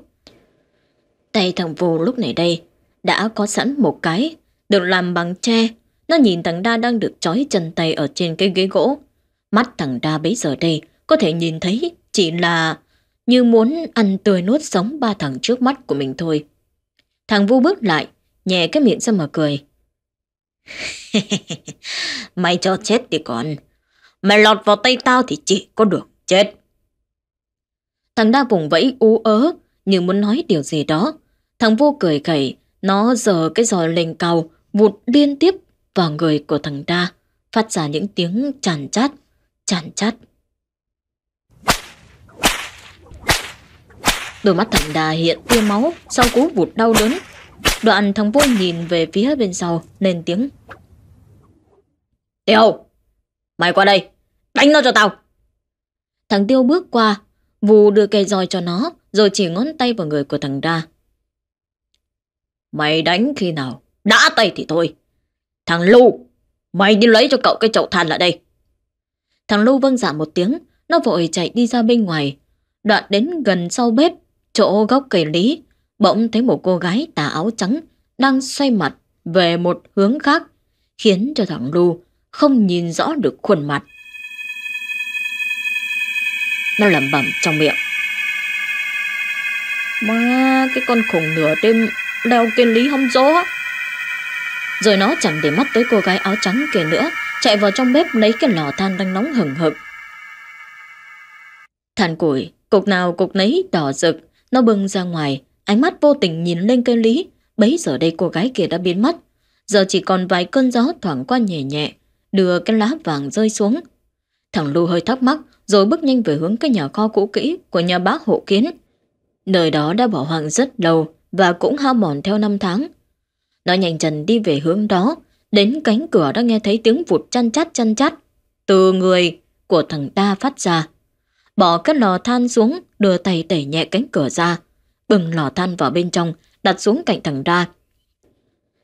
Tay thằng Vô lúc này đây đã có sẵn một cái, được làm bằng tre nó nhìn thằng Đa đang được trói chân tay ở trên cái ghế gỗ. Mắt thằng Đa bấy giờ đây có thể nhìn thấy chỉ là như muốn ăn tươi nuốt sống ba thằng trước mắt của mình thôi. Thằng Vu bước lại, nhẹ cái miệng ra mà cười. Mày cho chết thì còn. Mày lọt vào tay tao thì chỉ có được chết. Thằng Đa vùng vẫy ú ớ như muốn nói điều gì đó. Thằng Vu cười khẩy, nó giờ cái giò lên cao vụt liên tiếp vào người của thằng đa, phát ra những tiếng chàn chát, chàn chát. Đôi mắt thằng đa hiện tia máu sau cú vụt đau đớn. Đoạn thằng vô nhìn về phía bên sau, lên tiếng. Tiêu, mày qua đây, đánh nó cho tao. Thằng Tiêu bước qua, vù đưa cây roi cho nó, rồi chỉ ngón tay vào người của thằng đa. Mày đánh khi nào, đã tay thì thôi, Thằng Lưu, mày đi lấy cho cậu cái chậu than lại đây. Thằng Lưu vâng dạ một tiếng, nó vội chạy đi ra bên ngoài. Đoạn đến gần sau bếp, chỗ góc cây lý, bỗng thấy một cô gái tà áo trắng đang xoay mặt về một hướng khác, khiến cho thằng Lưu không nhìn rõ được khuôn mặt. Nó lẩm bẩm trong miệng. Má, cái con khủng nửa đêm đeo cây lý hông gió rồi nó chẳng để mắt tới cô gái áo trắng kia nữa Chạy vào trong bếp lấy cái lò than đang nóng hừng hực Than củi Cục nào cục nấy đỏ rực Nó bưng ra ngoài Ánh mắt vô tình nhìn lên cây lý Bấy giờ đây cô gái kia đã biến mất Giờ chỉ còn vài cơn gió thoảng qua nhẹ nhẹ Đưa cái lá vàng rơi xuống Thằng Lu hơi thắc mắc Rồi bước nhanh về hướng cái nhà kho cũ kỹ Của nhà bác hộ kiến Nơi đó đã bỏ hoang rất lâu Và cũng hao mòn theo năm tháng nó nhanh chân đi về hướng đó, đến cánh cửa đã nghe thấy tiếng vụt chăn chát chăn chát từ người của thằng ta phát ra. Bỏ cái lò than xuống, đưa tay đẩy nhẹ cánh cửa ra, bừng lò than vào bên trong, đặt xuống cạnh thằng đa.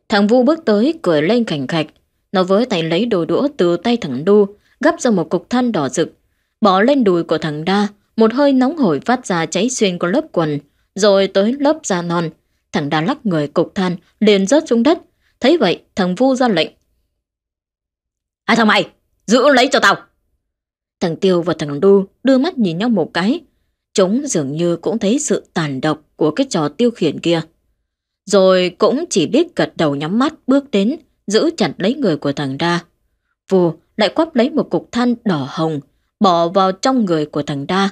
Thằng Vu bước tới, cười lên khảnh khạch. Nó với tay lấy đồ đũa từ tay thằng Đu, gấp ra một cục than đỏ rực, bỏ lên đùi của thằng Đa, một hơi nóng hổi phát ra cháy xuyên qua lớp quần, rồi tới lớp da non, Thằng Đa lắc người cục than, liền rớt xuống đất. Thấy vậy, thằng Vu ra lệnh. Hai thằng mày, giữ lấy cho tao. Thằng Tiêu và thằng Đu đưa mắt nhìn nhau một cái. Chúng dường như cũng thấy sự tàn độc của cái trò tiêu khiển kia. Rồi cũng chỉ biết gật đầu nhắm mắt bước đến, giữ chặt lấy người của thằng Đa. Vu lại quắp lấy một cục than đỏ hồng, bỏ vào trong người của thằng Đa.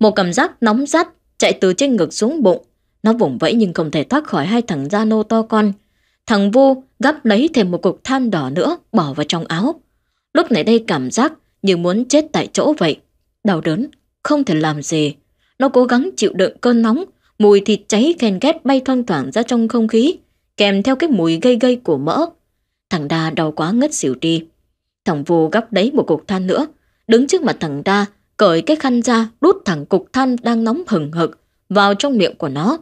Một cảm giác nóng rát chạy từ trên ngực xuống bụng, nó vùng vẫy nhưng không thể thoát khỏi hai thằng da nô to con. Thằng Vu gấp lấy thêm một cục than đỏ nữa bỏ vào trong áo. Lúc này đây cảm giác như muốn chết tại chỗ vậy. Đau đớn, không thể làm gì. Nó cố gắng chịu đựng cơn nóng, mùi thịt cháy khen ghét bay thoang thoảng ra trong không khí, kèm theo cái mùi gây gây của mỡ. Thằng Đa đau quá ngất xỉu đi. Thằng Vu gấp lấy một cục than nữa, đứng trước mặt thằng Đa, cởi cái khăn ra đút thẳng cục than đang nóng hừng hực vào trong miệng của nó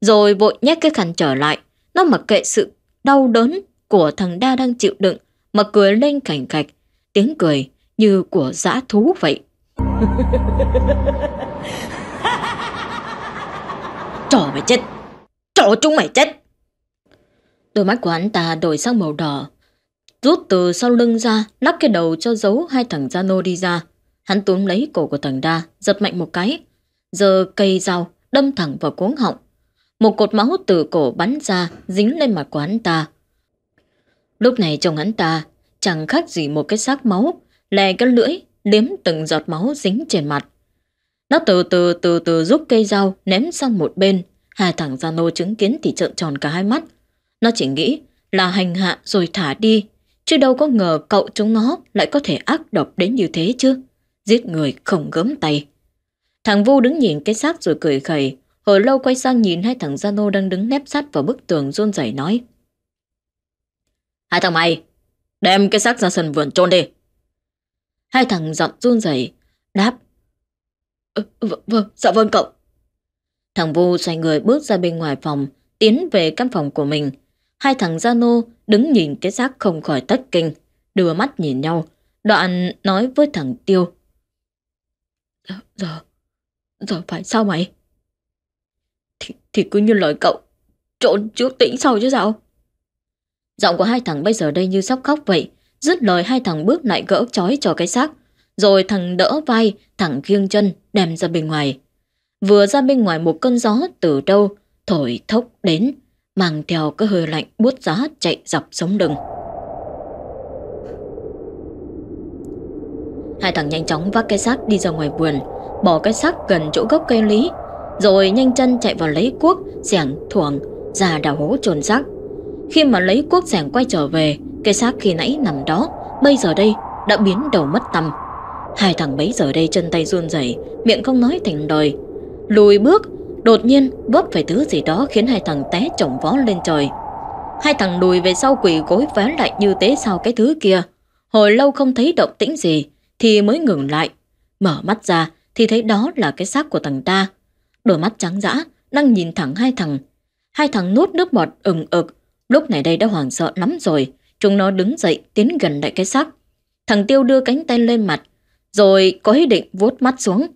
rồi vội nhét cái khăn trở lại. Nó mặc kệ sự đau đớn của thằng Đa đang chịu đựng mà cười lên cảnh cạch, tiếng cười như của dã thú vậy. Trò mày chết! Trò chúng mày chết! Đôi mắt của hắn ta đổi sang màu đỏ, rút từ sau lưng ra, lắc cái đầu cho giấu hai thằng Giano đi ra. Hắn túm lấy cổ của thằng Đa, giật mạnh một cái. Giờ cây dao đâm thẳng vào cuống họng một cột máu từ cổ bắn ra dính lên mặt của hắn ta. Lúc này trông hắn ta chẳng khác gì một cái xác máu, lè cái lưỡi, liếm từng giọt máu dính trên mặt. Nó từ từ từ từ rút cây dao ném sang một bên, hai thằng gia nô chứng kiến thì trợn tròn cả hai mắt. Nó chỉ nghĩ là hành hạ rồi thả đi, chứ đâu có ngờ cậu chúng nó lại có thể ác độc đến như thế chứ. Giết người không gớm tay. Thằng Vu đứng nhìn cái xác rồi cười khẩy, Hồi lâu quay sang nhìn hai thằng gia đang đứng nép sát vào bức tường run rẩy nói. Hai thằng mày, đem cái xác ra sân vườn chôn đi. Hai thằng giọng run rẩy đáp. Ờ, vâng, dạ vâng cậu. Thằng Vu xoay người bước ra bên ngoài phòng, tiến về căn phòng của mình. Hai thằng gia đứng nhìn cái xác không khỏi tất kinh, đưa mắt nhìn nhau. Đoạn nói với thằng Tiêu. Ờ, giờ, giờ phải sao mày? thì cứ như lời cậu, trộn trước tĩnh sau chứ sao? Giọng của hai thằng bây giờ đây như sắp khóc vậy, dứt lời hai thằng bước lại gỡ chói cho cái xác, rồi thằng đỡ vai, thằng khiêng chân đem ra bên ngoài. Vừa ra bên ngoài một cơn gió từ đâu thổi thốc đến, mang theo cái hơi lạnh buốt giá chạy dọc sống lưng. Hai thằng nhanh chóng vác cái xác đi ra ngoài vườn, bỏ cái xác gần chỗ gốc cây lý, rồi nhanh chân chạy vào lấy cuốc, xẻng, thuồng, ra đào hố trồn xác. Khi mà lấy cuốc xẻng quay trở về, cái xác khi nãy nằm đó, bây giờ đây đã biến đầu mất tầm. Hai thằng bấy giờ đây chân tay run rẩy, miệng không nói thành lời. Lùi bước, đột nhiên vấp phải thứ gì đó khiến hai thằng té chổng vó lên trời. Hai thằng lùi về sau quỳ gối ván lại như tế sau cái thứ kia. Hồi lâu không thấy động tĩnh gì thì mới ngừng lại. Mở mắt ra thì thấy đó là cái xác của thằng ta đôi mắt trắng dã, đang nhìn thẳng hai thằng. Hai thằng nuốt nước bọt ừng ực, lúc này đây đã hoảng sợ lắm rồi, chúng nó đứng dậy tiến gần lại cái xác. Thằng Tiêu đưa cánh tay lên mặt, rồi có ý định vuốt mắt xuống.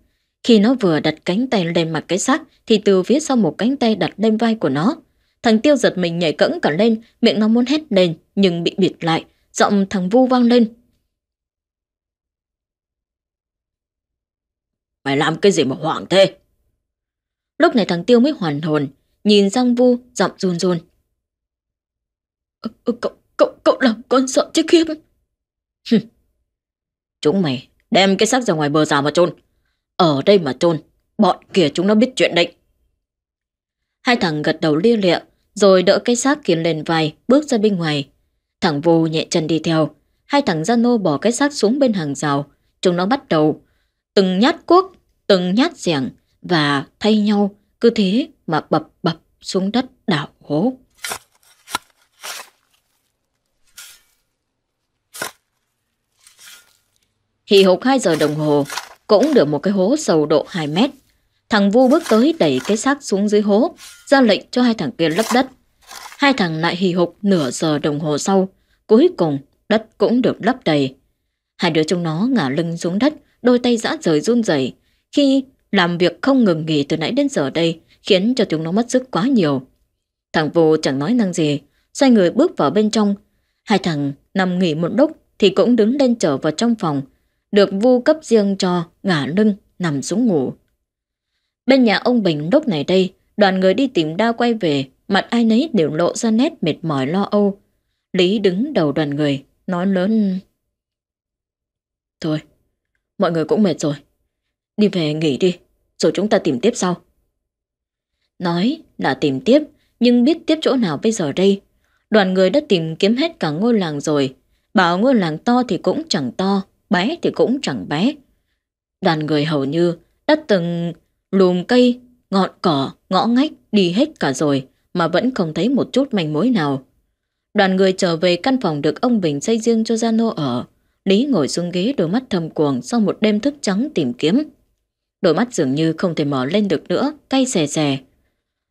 Khi nó vừa đặt cánh tay lên mặt cái xác thì từ phía sau một cánh tay đặt lên vai của nó. Thằng Tiêu giật mình nhảy cẫng cả lên, miệng nó muốn hét lên nhưng bị bịt lại, giọng thằng Vu vang lên. Mày làm cái gì mà hoảng thế? Lúc này thằng Tiêu mới hoàn hồn, nhìn Giang Vu giọng run run. cậu, cậu, cậu làm con sợ chết khiếp. chúng mày đem cái xác ra ngoài bờ rào mà trôn. Ở đây mà trôn, bọn kia chúng nó biết chuyện định Hai thằng gật đầu lia lịa, rồi đỡ cái xác khiến lên vai, bước ra bên ngoài. Thằng Vu nhẹ chân đi theo, hai thằng gia nô bỏ cái xác xuống bên hàng rào, chúng nó bắt đầu từng nhát cuốc, từng nhát giảng, và thay nhau cứ thế mà bập bập xuống đất đào hố. Hì hục 2 giờ đồng hồ, cũng được một cái hố sâu độ 2 mét. Thằng Vu bước tới đẩy cái xác xuống dưới hố, ra lệnh cho hai thằng kia lấp đất. Hai thằng lại hì hục nửa giờ đồng hồ sau, cuối cùng đất cũng được lấp đầy. Hai đứa chúng nó ngả lưng xuống đất, đôi tay dã rời run rẩy khi làm việc không ngừng nghỉ từ nãy đến giờ đây khiến cho chúng nó mất sức quá nhiều. Thằng vô chẳng nói năng gì, xoay người bước vào bên trong. Hai thằng nằm nghỉ một lúc thì cũng đứng lên trở vào trong phòng, được vu cấp riêng cho ngả lưng nằm xuống ngủ. Bên nhà ông Bình lúc này đây, đoàn người đi tìm đa quay về, mặt ai nấy đều lộ ra nét mệt mỏi lo âu. Lý đứng đầu đoàn người, nói lớn. Thôi, mọi người cũng mệt rồi. Đi về nghỉ đi, rồi chúng ta tìm tiếp sau. Nói là tìm tiếp, nhưng biết tiếp chỗ nào bây giờ đây. Đoàn người đã tìm kiếm hết cả ngôi làng rồi. Bảo ngôi làng to thì cũng chẳng to, bé thì cũng chẳng bé. Đoàn người hầu như đã từng lùm cây, ngọn cỏ, ngõ ngách đi hết cả rồi mà vẫn không thấy một chút manh mối nào. Đoàn người trở về căn phòng được ông Bình xây riêng cho Giano ở. Lý ngồi xuống ghế đôi mắt thâm cuồng sau một đêm thức trắng tìm kiếm. Đôi mắt dường như không thể mở lên được nữa, cay xè xè.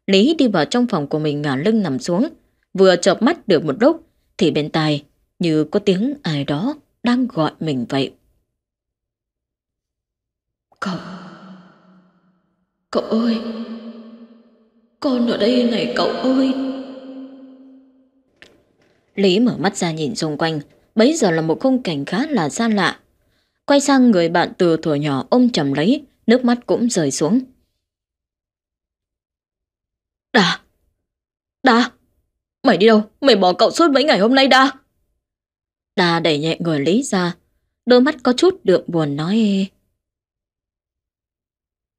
Lý đi vào trong phòng của mình ngả lưng nằm xuống, vừa chợp mắt được một lúc thì bên tai như có tiếng ai đó đang gọi mình vậy. Cậu... Cậu ơi... Con ở đây này cậu ơi... Lý mở mắt ra nhìn xung quanh, bấy giờ là một khung cảnh khá là xa lạ. Quay sang người bạn từ thuở nhỏ ôm chầm lấy, nước mắt cũng rời xuống. Đa, đa, Mày đi đâu? Mày bỏ cậu suốt mấy ngày hôm nay đa. Đa đẩy nhẹ người Lý ra, đôi mắt có chút đượm buồn nói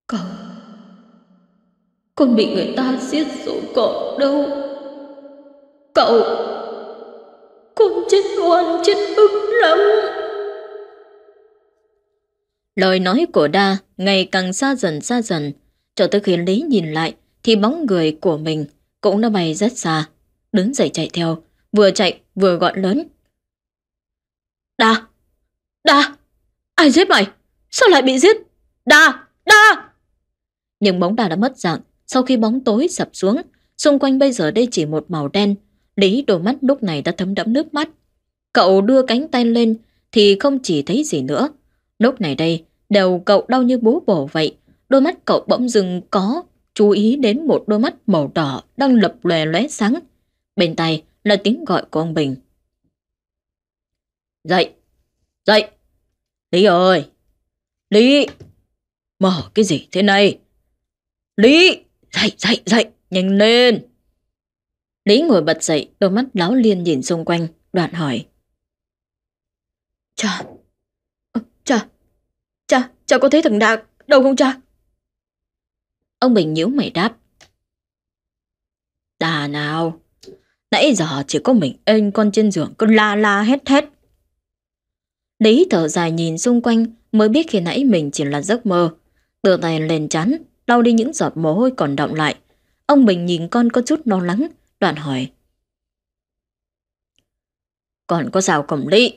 Cậu... Con bị người ta giết rồi cậu đâu Cậu... Con chết oan chết ức lắm Lời nói của đa ngày càng xa dần xa dần, cho tới khi Lý nhìn lại thì bóng người của mình cũng đã bay rất xa. Đứng dậy chạy theo, vừa chạy vừa gọi lớn. Đa! Đa! Ai giết mày? Sao lại bị giết? Đa! Đa! Nhưng bóng đa đã mất dạng sau khi bóng tối sập xuống. Xung quanh bây giờ đây chỉ một màu đen. Lý đôi mắt lúc này đã thấm đẫm nước mắt. Cậu đưa cánh tay lên thì không chỉ thấy gì nữa Lúc này đây, đầu cậu đau như bố bổ vậy. Đôi mắt cậu bỗng dừng có chú ý đến một đôi mắt màu đỏ đang lập lòe lóe sáng. Bên tay là tiếng gọi của ông Bình. Dậy! Dậy! Lý ơi! Lý! Mở cái gì thế này? Lý! Dậy! Dậy! Dậy! Nhanh lên! Lý ngồi bật dậy, đôi mắt láo liên nhìn xung quanh, đoạn hỏi. Trời, Cha, cha, cha có thấy thằng Đạt đâu không cha? Ông Bình nhíu mày đáp. Đà nào, nãy giờ chỉ có mình ênh con trên giường cứ la la hét hét. Lý thở dài nhìn xung quanh mới biết khi nãy mình chỉ là giấc mơ. Từ tay lên chắn, lau đi những giọt mồ hôi còn động lại. Ông Bình nhìn con có chút lo lắng, đoạn hỏi. Còn có sao cổng lý?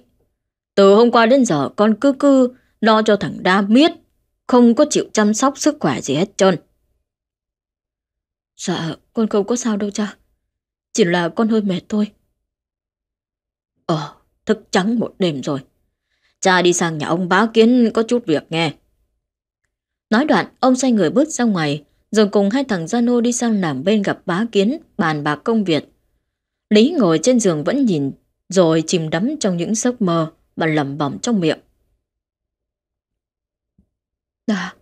Từ hôm qua đến giờ con cứ cứ lo cho thằng đa biết, không có chịu chăm sóc sức khỏe gì hết trơn. Dạ, con không có sao đâu cha. Chỉ là con hơi mệt thôi. Ờ, thức trắng một đêm rồi. Cha đi sang nhà ông bá kiến có chút việc nghe. Nói đoạn, ông xoay người bước ra ngoài, rồi cùng hai thằng Giano đi sang làm bên gặp bá kiến, bàn bạc công việc. Lý ngồi trên giường vẫn nhìn, rồi chìm đắm trong những giấc mơ. Bà lầm bầm trong miệng Đa.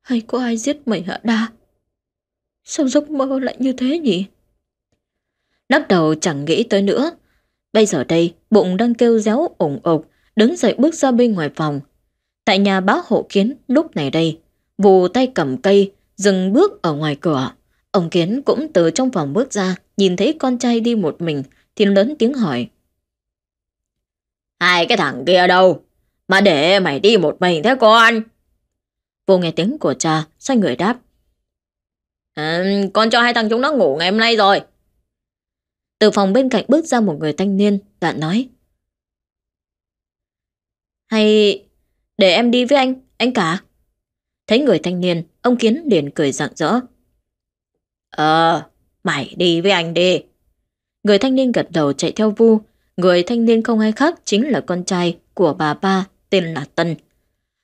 Hay có ai giết mày hả đa? Sao giấc mơ lại như thế nhỉ Lắc đầu chẳng nghĩ tới nữa Bây giờ đây bụng đang kêu réo ủng ục Đứng dậy bước ra bên ngoài phòng Tại nhà báo hộ kiến lúc này đây Vù tay cầm cây Dừng bước ở ngoài cửa Ông Kiến cũng từ trong phòng bước ra, nhìn thấy con trai đi một mình, thì lớn tiếng hỏi. Hai cái thằng kia đâu? Mà để mày đi một mình thế con. Vô nghe tiếng của cha, xoay người đáp. À, con cho hai thằng chúng nó ngủ ngày hôm nay rồi. Từ phòng bên cạnh bước ra một người thanh niên, đoạn nói. Hay để em đi với anh, anh cả. Thấy người thanh niên, ông Kiến liền cười rạng rỡ. Ờ, à, mày đi với anh đi. Người thanh niên gật đầu chạy theo Vu, Người thanh niên không ai khác chính là con trai của bà ba tên là Tân.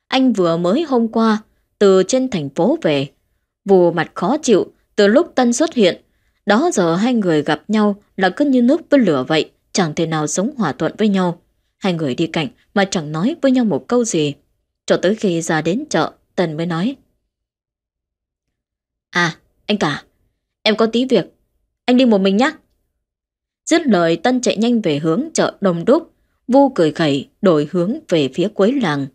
Anh vừa mới hôm qua từ trên thành phố về. Vù mặt khó chịu từ lúc Tân xuất hiện. Đó giờ hai người gặp nhau là cứ như nước với lửa vậy, chẳng thể nào sống hòa thuận với nhau. Hai người đi cạnh mà chẳng nói với nhau một câu gì. Cho tới khi ra đến chợ, Tân mới nói. À, anh cả, em có tí việc. Anh đi một mình nhé. Dứt lời Tân chạy nhanh về hướng chợ Đông Đúc, Vu cười khẩy đổi hướng về phía cuối làng.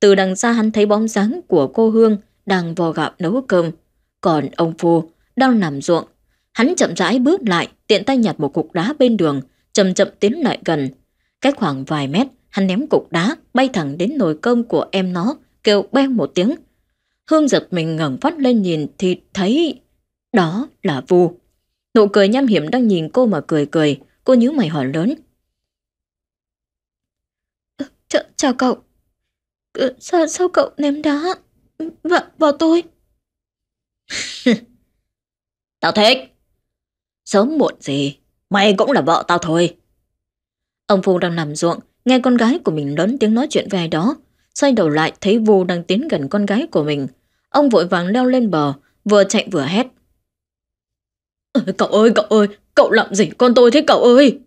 Từ đằng xa hắn thấy bóng dáng của cô Hương đang vò gạo nấu cơm, còn ông Vu đang nằm ruộng. Hắn chậm rãi bước lại, tiện tay nhặt một cục đá bên đường, chậm chậm tiến lại gần. Cách khoảng vài mét, hắn ném cục đá bay thẳng đến nồi cơm của em nó, kêu beng một tiếng. Hương giật mình ngẩng phát lên nhìn thì thấy đó là Vu. Nụ cười nham hiểm đang nhìn cô mà cười cười, cô nhíu mày hỏi lớn. Ch chào cậu. Sao, sao cậu ném đá vào, vào tôi? tao thích. Sớm muộn gì, mày cũng là vợ tao thôi. Ông Phu đang nằm ruộng, nghe con gái của mình lớn tiếng nói chuyện về đó. Xoay đầu lại thấy Vu đang tiến gần con gái của mình. Ông vội vàng leo lên bờ, vừa chạy vừa hét. Cậu ơi, cậu ơi, cậu làm gì con tôi thế cậu ơi?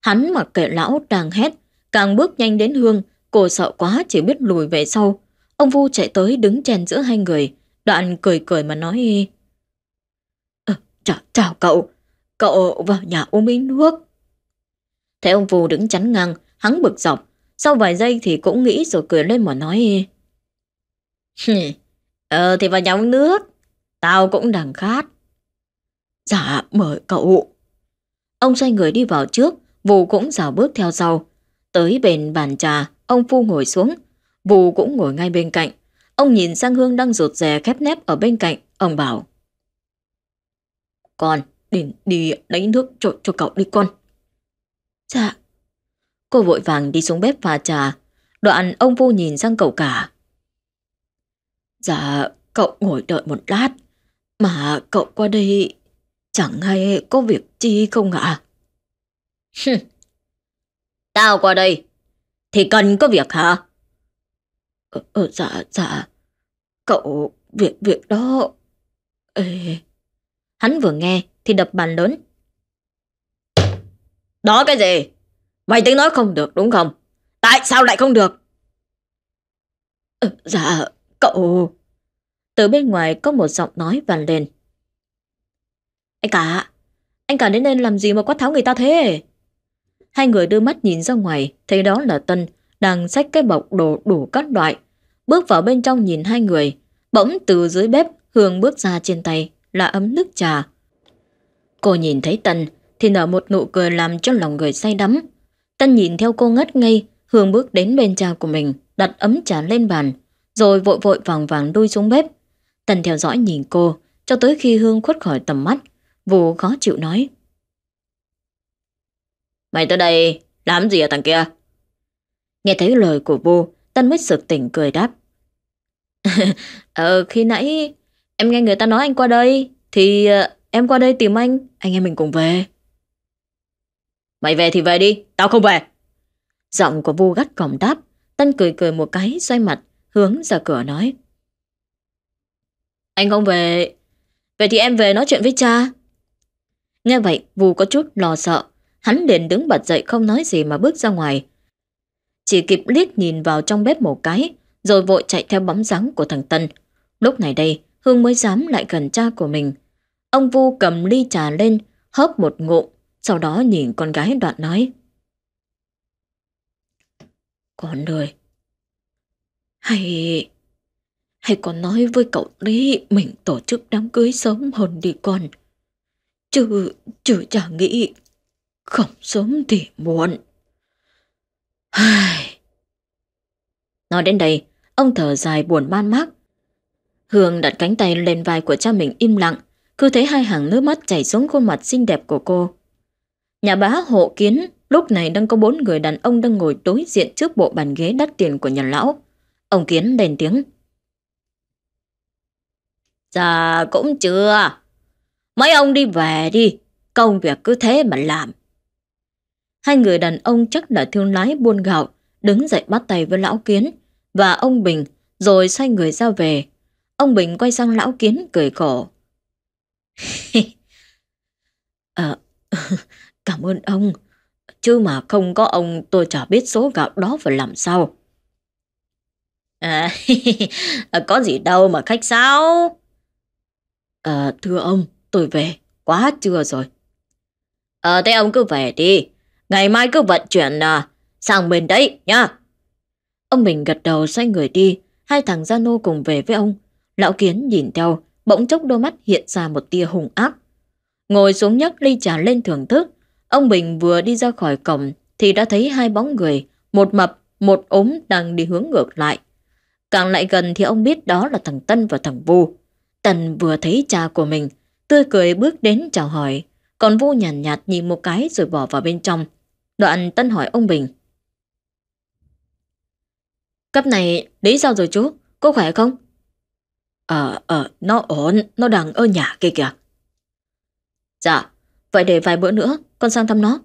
Hắn mặc kệ lão đang hét, càng bước nhanh đến Hương, cô sợ quá chỉ biết lùi về sau. Ông Vu chạy tới đứng chèn giữa hai người, đoạn cười cười mà nói chào, ờ, chào cậu, cậu vào nhà uống miếng nước. Thế ông Vu đứng chắn ngang, hắn bực dọc, sau vài giây thì cũng nghĩ rồi cười lên mà nói Ờ thì vào nhà uống nước, tao cũng đang khát. Dạ, mời cậu. Ông xoay người đi vào trước, Vũ cũng dào bước theo sau. Tới bên bàn trà, ông Phu ngồi xuống. Vũ cũng ngồi ngay bên cạnh. Ông nhìn sang Hương đang rụt rè khép nép ở bên cạnh, ông bảo. Con, đi, đi lấy nước cho, cho cậu đi con. Dạ. Cô vội vàng đi xuống bếp pha trà. Đoạn ông Phu nhìn sang cậu cả. Dạ, cậu ngồi đợi một lát. Mà cậu qua đây Chẳng hay có việc chi không ạ? À? Tao qua đây, thì cần có việc hả? Ờ, ừ, dạ, dạ. Cậu, việc, việc đó... Ê... Hắn vừa nghe thì đập bàn lớn. Đó cái gì? Mày tính nói không được đúng không? Tại sao lại không được? Ừ, dạ, cậu... Từ bên ngoài có một giọng nói vàn lên. Anh cả, anh cả đến đây làm gì mà quát tháo người ta thế? Hai người đưa mắt nhìn ra ngoài, thấy đó là Tân, đang xách cái bọc đồ đủ các loại. Bước vào bên trong nhìn hai người, bỗng từ dưới bếp Hương bước ra trên tay là ấm nước trà. Cô nhìn thấy Tân thì nở một nụ cười làm cho lòng người say đắm. Tân nhìn theo cô ngất ngây, Hương bước đến bên cha của mình, đặt ấm trà lên bàn, rồi vội vội vàng vàng đuôi xuống bếp. Tân theo dõi nhìn cô, cho tới khi Hương khuất khỏi tầm mắt, Vũ khó chịu nói. Mày tới đây làm gì à thằng kia? Nghe thấy lời của Vũ, Tân Mít sực tỉnh cười đáp. ờ, khi nãy em nghe người ta nói anh qua đây, thì ờ, em qua đây tìm anh, anh em mình cùng về. Mày về thì về đi, tao không về. Giọng của Vu gắt cổng đáp, Tân cười cười một cái, xoay mặt, hướng ra cửa nói. Anh không về, về thì em về nói chuyện với cha. Nghe vậy, Vu có chút lo sợ. Hắn liền đứng bật dậy không nói gì mà bước ra ngoài. Chỉ kịp liếc nhìn vào trong bếp một cái, rồi vội chạy theo bóng dáng của thằng Tân. Lúc này đây, Hương mới dám lại gần cha của mình. Ông Vu cầm ly trà lên, hớp một ngụm, sau đó nhìn con gái đoạn nói. Con đời, hay... hay con nói với cậu đi mình tổ chức đám cưới sớm hơn đi con chứ, chứ chả nghĩ không sớm thì muộn. Nói đến đây, ông thở dài buồn man mác. Hương đặt cánh tay lên vai của cha mình im lặng, cứ thấy hai hàng nước mắt chảy xuống khuôn mặt xinh đẹp của cô. Nhà bá hộ kiến lúc này đang có bốn người đàn ông đang ngồi đối diện trước bộ bàn ghế đắt tiền của nhà lão. Ông Kiến lên tiếng. Dạ cũng chưa. Mấy ông đi về đi, công việc cứ thế mà làm. Hai người đàn ông chắc là thương lái buôn gạo, đứng dậy bắt tay với lão kiến và ông Bình rồi xoay người ra về. Ông Bình quay sang lão kiến cười khổ. à, cảm ơn ông, chứ mà không có ông tôi chả biết số gạo đó phải làm sao. À, có gì đâu mà khách sao? À, ờ, thưa ông, Tôi về, quá trưa rồi. Ờ, thế ông cứ về đi. Ngày mai cứ vận chuyển à, sang bên đấy nhá. Ông Bình gật đầu xoay người đi, hai thằng Gia Nô cùng về với ông. Lão Kiến nhìn theo, bỗng chốc đôi mắt hiện ra một tia hung ác. Ngồi xuống nhấc ly trà lên thưởng thức, ông Bình vừa đi ra khỏi cổng thì đã thấy hai bóng người, một mập, một ốm đang đi hướng ngược lại. Càng lại gần thì ông biết đó là thằng Tân và thằng Vu. tân vừa thấy cha của mình tươi cười bước đến chào hỏi, còn Vu nhàn nhạt, nhạt nhìn một cái rồi bỏ vào bên trong. Đoạn Tân hỏi ông Bình. Cấp này lấy sao rồi chú? Cô khỏe không? Ờ, ờ, nó ổn, nó đang ở nhà kia kìa. Dạ, vậy để vài bữa nữa con sang thăm nó.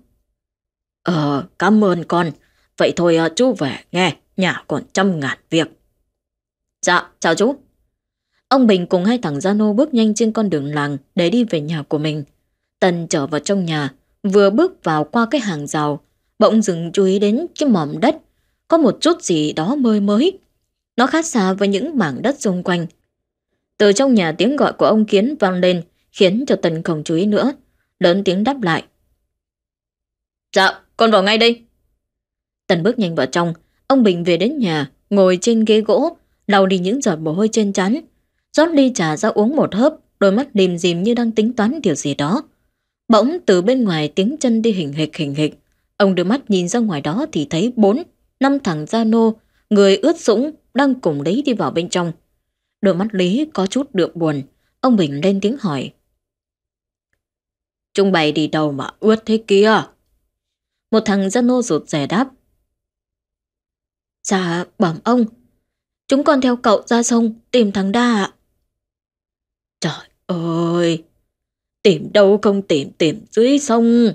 Ờ, cảm ơn con. Vậy thôi ờ, chú về nghe, nhà còn trăm ngàn việc. Dạ, chào chú. Ông Bình cùng hai thằng gia bước nhanh trên con đường làng để đi về nhà của mình. Tần trở vào trong nhà, vừa bước vào qua cái hàng rào, bỗng dừng chú ý đến cái mỏm đất, có một chút gì đó mới mới. Nó khác xa với những mảng đất xung quanh. Từ trong nhà tiếng gọi của ông Kiến vang lên, khiến cho Tần không chú ý nữa, lớn tiếng đáp lại. Dạ, con vào ngay đây. Tần bước nhanh vào trong, ông Bình về đến nhà, ngồi trên ghế gỗ, lau đi những giọt mồ hôi trên chán rót ly trà ra uống một hớp, đôi mắt đìm dim như đang tính toán điều gì đó. Bỗng từ bên ngoài tiếng chân đi hình hịch hình hịch, ông đưa mắt nhìn ra ngoài đó thì thấy bốn, năm thằng gia nô, người ướt sũng đang cùng lấy đi vào bên trong. Đôi mắt Lý có chút đượm buồn, ông Bình lên tiếng hỏi. Chúng bày đi đâu mà ướt thế kia? Một thằng gia nô rụt rè đáp. Dạ, bẩm ông, chúng con theo cậu ra sông tìm thằng Đa ạ. Trời ơi! Tìm đâu không tìm tìm dưới sông.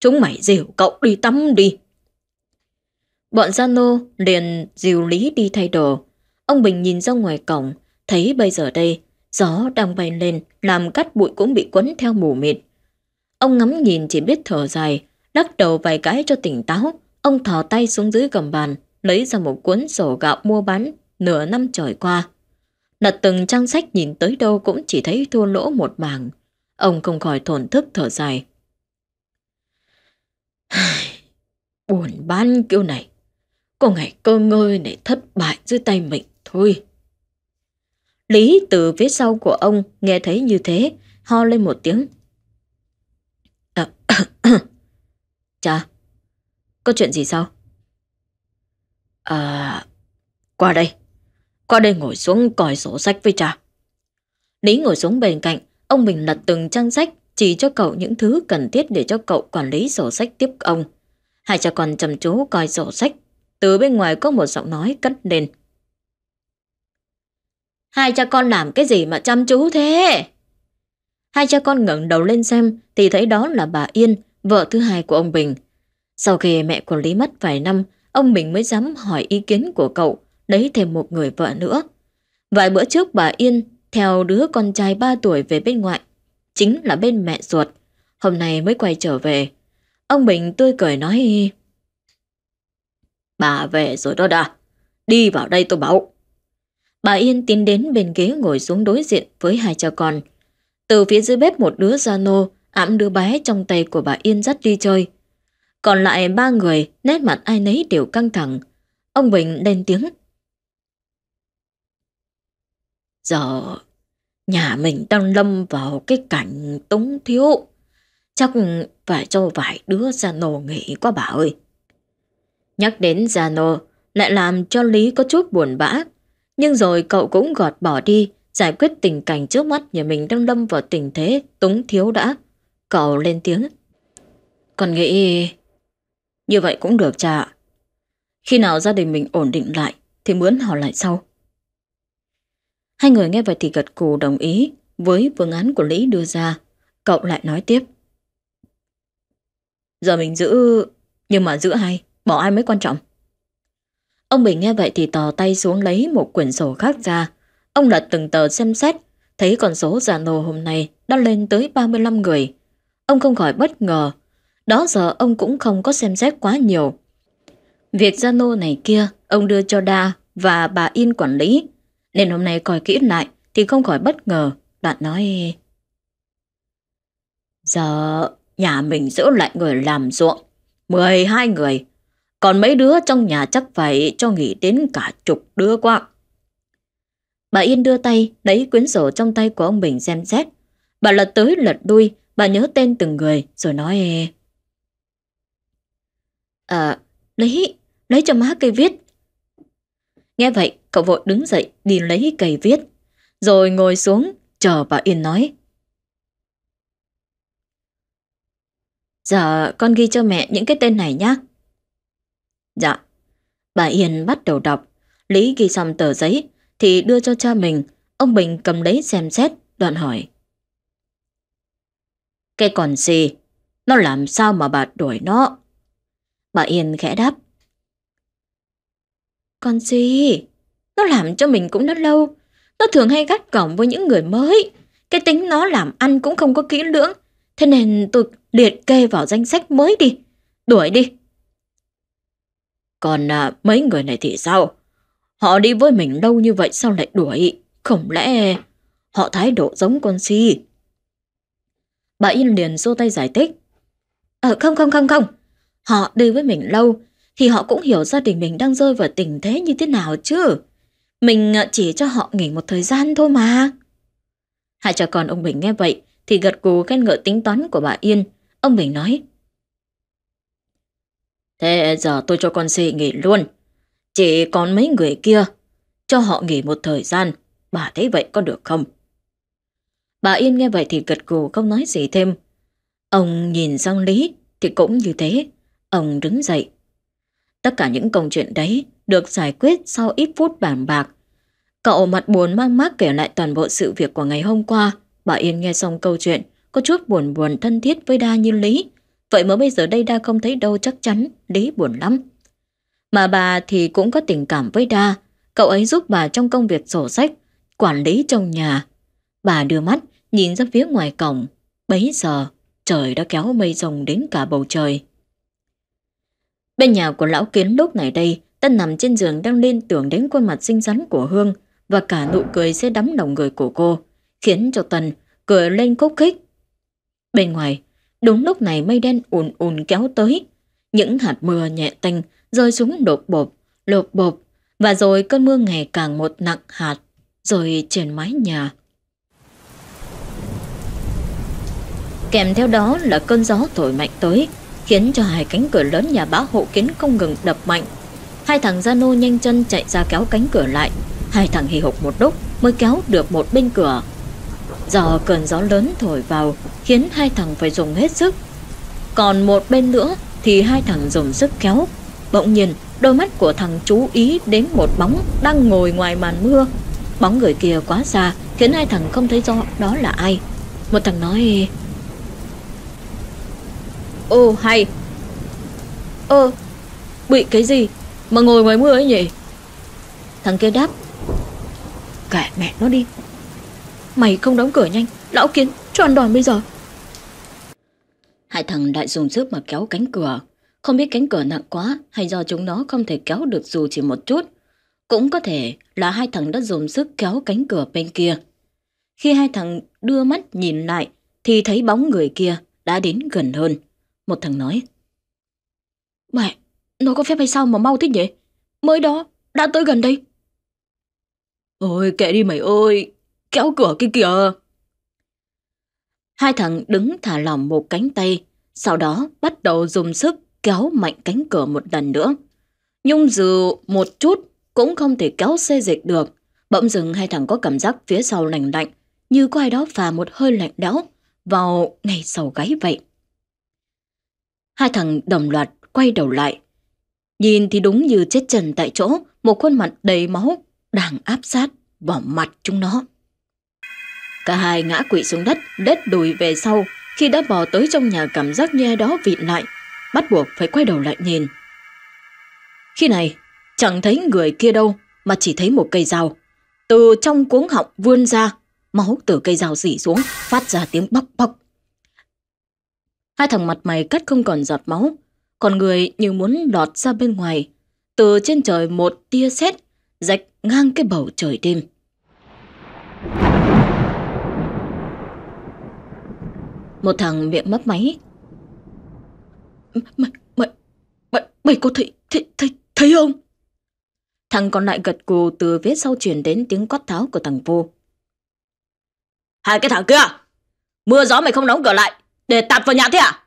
Chúng mày dìu cậu đi tắm đi. Bọn Gia Nô liền dìu Lý đi thay đồ. Ông Bình nhìn ra ngoài cổng, thấy bây giờ đây, gió đang bay lên, làm cát bụi cũng bị quấn theo mù mịt. Ông ngắm nhìn chỉ biết thở dài, lắc đầu vài cái cho tỉnh táo. Ông thò tay xuống dưới gầm bàn, lấy ra một cuốn sổ gạo mua bán nửa năm trời qua. Đặt từng trang sách nhìn tới đâu cũng chỉ thấy thua lỗ một mảng. Ông không khỏi thổn thức thở dài. Buồn bán kiểu này. Có ngày cơ ngơi này thất bại dưới tay mình thôi. Lý từ phía sau của ông nghe thấy như thế, ho lên một tiếng. À, Chà, có chuyện gì sao? À, qua đây. Qua đây ngồi xuống coi sổ sách với cha. Lý ngồi xuống bên cạnh, ông bình lật từng trang sách chỉ cho cậu những thứ cần thiết để cho cậu quản lý sổ sách tiếp ông. Hai cha con chăm chú coi sổ sách, từ bên ngoài có một giọng nói cất lên. Hai cha con làm cái gì mà chăm chú thế? Hai cha con ngẩng đầu lên xem thì thấy đó là bà Yên, vợ thứ hai của ông Bình. Sau khi mẹ của Lý mất vài năm, ông Bình mới dám hỏi ý kiến của cậu lấy thêm một người vợ nữa. Vài bữa trước bà Yên theo đứa con trai 3 tuổi về bên ngoại, chính là bên mẹ ruột, hôm nay mới quay trở về. Ông Bình tươi cười nói Bà về rồi đó đã, đi vào đây tôi bảo. Bà Yên tiến đến bên ghế ngồi xuống đối diện với hai cha con. Từ phía dưới bếp một đứa gia nô ẵm đứa bé trong tay của bà Yên dắt đi chơi. Còn lại ba người, nét mặt ai nấy đều căng thẳng. Ông Bình lên tiếng Giờ nhà mình đang lâm vào cái cảnh túng thiếu. Chắc phải cho vài đứa Giano nghỉ quá bà ơi. Nhắc đến Giano lại làm cho Lý có chút buồn bã. Nhưng rồi cậu cũng gọt bỏ đi, giải quyết tình cảnh trước mắt nhà mình đang lâm vào tình thế túng thiếu đã. Cậu lên tiếng. Còn nghĩ... Như vậy cũng được cha Khi nào gia đình mình ổn định lại thì mướn họ lại sau. Hai người nghe vậy thì gật cù đồng ý với phương án của Lý đưa ra. Cậu lại nói tiếp. Giờ mình giữ... Nhưng mà giữ ai? Bỏ ai mới quan trọng? Ông Bình nghe vậy thì tò tay xuống lấy một quyển sổ khác ra. Ông lật từng tờ xem xét, thấy con số giả nô hôm nay đã lên tới 35 người. Ông không khỏi bất ngờ. Đó giờ ông cũng không có xem xét quá nhiều. Việc gia nô này kia, ông đưa cho Đa và bà Yên quản lý. Nên hôm nay coi kỹ lại Thì không khỏi bất ngờ Đoạn nói Giờ nhà mình giữ lại người làm ruộng 12 người Còn mấy đứa trong nhà chắc phải Cho nghỉ đến cả chục đứa quá Bà Yên đưa tay Lấy quyến sổ trong tay của ông Bình xem xét Bà lật tới lật đuôi Bà nhớ tên từng người rồi nói À, lấy, lấy cho má cây viết. Nghe vậy, cậu vội đứng dậy đi lấy cây viết, rồi ngồi xuống chờ bà Yên nói. Giờ dạ, con ghi cho mẹ những cái tên này nhé. Dạ. Bà Yên bắt đầu đọc. Lý ghi xong tờ giấy thì đưa cho cha mình. Ông Bình cầm lấy xem xét, đoạn hỏi. Cái còn gì? Nó làm sao mà bà đuổi nó? Bà Yên khẽ đáp. con gì? Nó làm cho mình cũng đã lâu. Nó thường hay gắt cổng với những người mới. Cái tính nó làm ăn cũng không có kỹ lưỡng. Thế nên tôi liệt kê vào danh sách mới đi. Đuổi đi. Còn à, mấy người này thì sao? Họ đi với mình lâu như vậy sao lại đuổi? Không lẽ họ thái độ giống con si? Bà Yên liền xô tay giải thích. Ờ không không không không. Họ đi với mình lâu thì họ cũng hiểu gia đình mình đang rơi vào tình thế như thế nào chứ. Mình ờ, chỉ cho họ nghỉ một thời gian thôi mà. Hai cha con ông Bình nghe vậy thì gật cù khen ngợi tính toán của bà Yên. Ông Bình nói. Thế giờ tôi cho con Si nghỉ luôn. Chỉ còn mấy người kia. Cho họ nghỉ một thời gian. Bà thấy vậy có được không? Bà Yên nghe vậy thì gật cù không nói gì thêm. Ông nhìn sang Lý thì cũng như thế. Ông đứng dậy Tất cả những công chuyện đấy được giải quyết sau ít phút bàn bạc. Cậu mặt buồn mang mác kể lại toàn bộ sự việc của ngày hôm qua. Bà Yên nghe xong câu chuyện, có chút buồn buồn thân thiết với Đa như Lý. Vậy mà bây giờ đây Đa không thấy đâu chắc chắn, Lý buồn lắm. Mà bà thì cũng có tình cảm với Đa. Cậu ấy giúp bà trong công việc sổ sách, quản lý trong nhà. Bà đưa mắt, nhìn ra phía ngoài cổng. Bấy giờ, trời đã kéo mây rồng đến cả bầu trời. Bên nhà của lão kiến lúc này đây, tân nằm trên giường đang liên tưởng đến khuôn mặt xinh xắn của Hương và cả nụ cười sẽ đắm lòng người của cô, khiến cho Tần cười lên khúc khích. Bên ngoài, đúng lúc này mây đen ùn ùn kéo tới, những hạt mưa nhẹ tênh rơi xuống đột bộp, lột bộp, và rồi cơn mưa ngày càng một nặng hạt, rồi trên mái nhà. Kèm theo đó là cơn gió thổi mạnh tới, khiến cho hai cánh cửa lớn nhà bá hộ kiến không ngừng đập mạnh. Hai thằng gia nô nhanh chân chạy ra kéo cánh cửa lại, hai thằng hì hục một lúc mới kéo được một bên cửa. Do cơn gió lớn thổi vào khiến hai thằng phải dùng hết sức. Còn một bên nữa thì hai thằng dùng sức kéo. Bỗng nhiên, đôi mắt của thằng chú ý đến một bóng đang ngồi ngoài màn mưa. Bóng người kia quá xa khiến hai thằng không thấy rõ đó là ai. Một thằng nói Ô hay Ơ Bị cái gì Mà ngồi ngoài mưa ấy nhỉ Thằng kia đáp Kệ mẹ nó đi Mày không đóng cửa nhanh Lão kiến cho ăn đòn bây giờ Hai thằng lại dùng sức mà kéo cánh cửa Không biết cánh cửa nặng quá Hay do chúng nó không thể kéo được dù chỉ một chút Cũng có thể là hai thằng đã dùng sức kéo cánh cửa bên kia Khi hai thằng đưa mắt nhìn lại Thì thấy bóng người kia đã đến gần hơn một thằng nói. Mẹ, nó có phép hay sao mà mau thế nhỉ? Mới đó, đã tới gần đây. Ôi kệ đi mày ơi, kéo cửa kia kìa. Hai thằng đứng thả lỏng một cánh tay, sau đó bắt đầu dùng sức kéo mạnh cánh cửa một lần nữa. Nhung dù một chút cũng không thể kéo xê dịch được. Bỗng dừng hai thằng có cảm giác phía sau lạnh lạnh, như có ai đó phà một hơi lạnh đẽo vào ngay sau gáy vậy hai thằng đồng loạt quay đầu lại. Nhìn thì đúng như chết trần tại chỗ, một khuôn mặt đầy máu đang áp sát vào mặt chúng nó. Cả hai ngã quỵ xuống đất, đết đùi về sau. Khi đã bò tới trong nhà cảm giác như ai đó vịn lại, bắt buộc phải quay đầu lại nhìn. Khi này, chẳng thấy người kia đâu, mà chỉ thấy một cây dao. Từ trong cuống họng vươn ra, máu từ cây dao rỉ xuống, phát ra tiếng bóc bóc. Hai thằng mặt mày cắt không còn giọt máu, còn người như muốn lọt ra bên ngoài. Từ trên trời một tia sét rạch ngang cái bầu trời đêm. Một thằng miệng mấp máy. Mày, mày, mày, mày có thấy, thấy, thấy, thấy không? Thằng còn lại gật cù từ phía sau chuyển đến tiếng quát tháo của thằng vô. Hai cái thằng kia! Mưa gió mày không đóng cửa lại! Để tạp vào nhà thế à?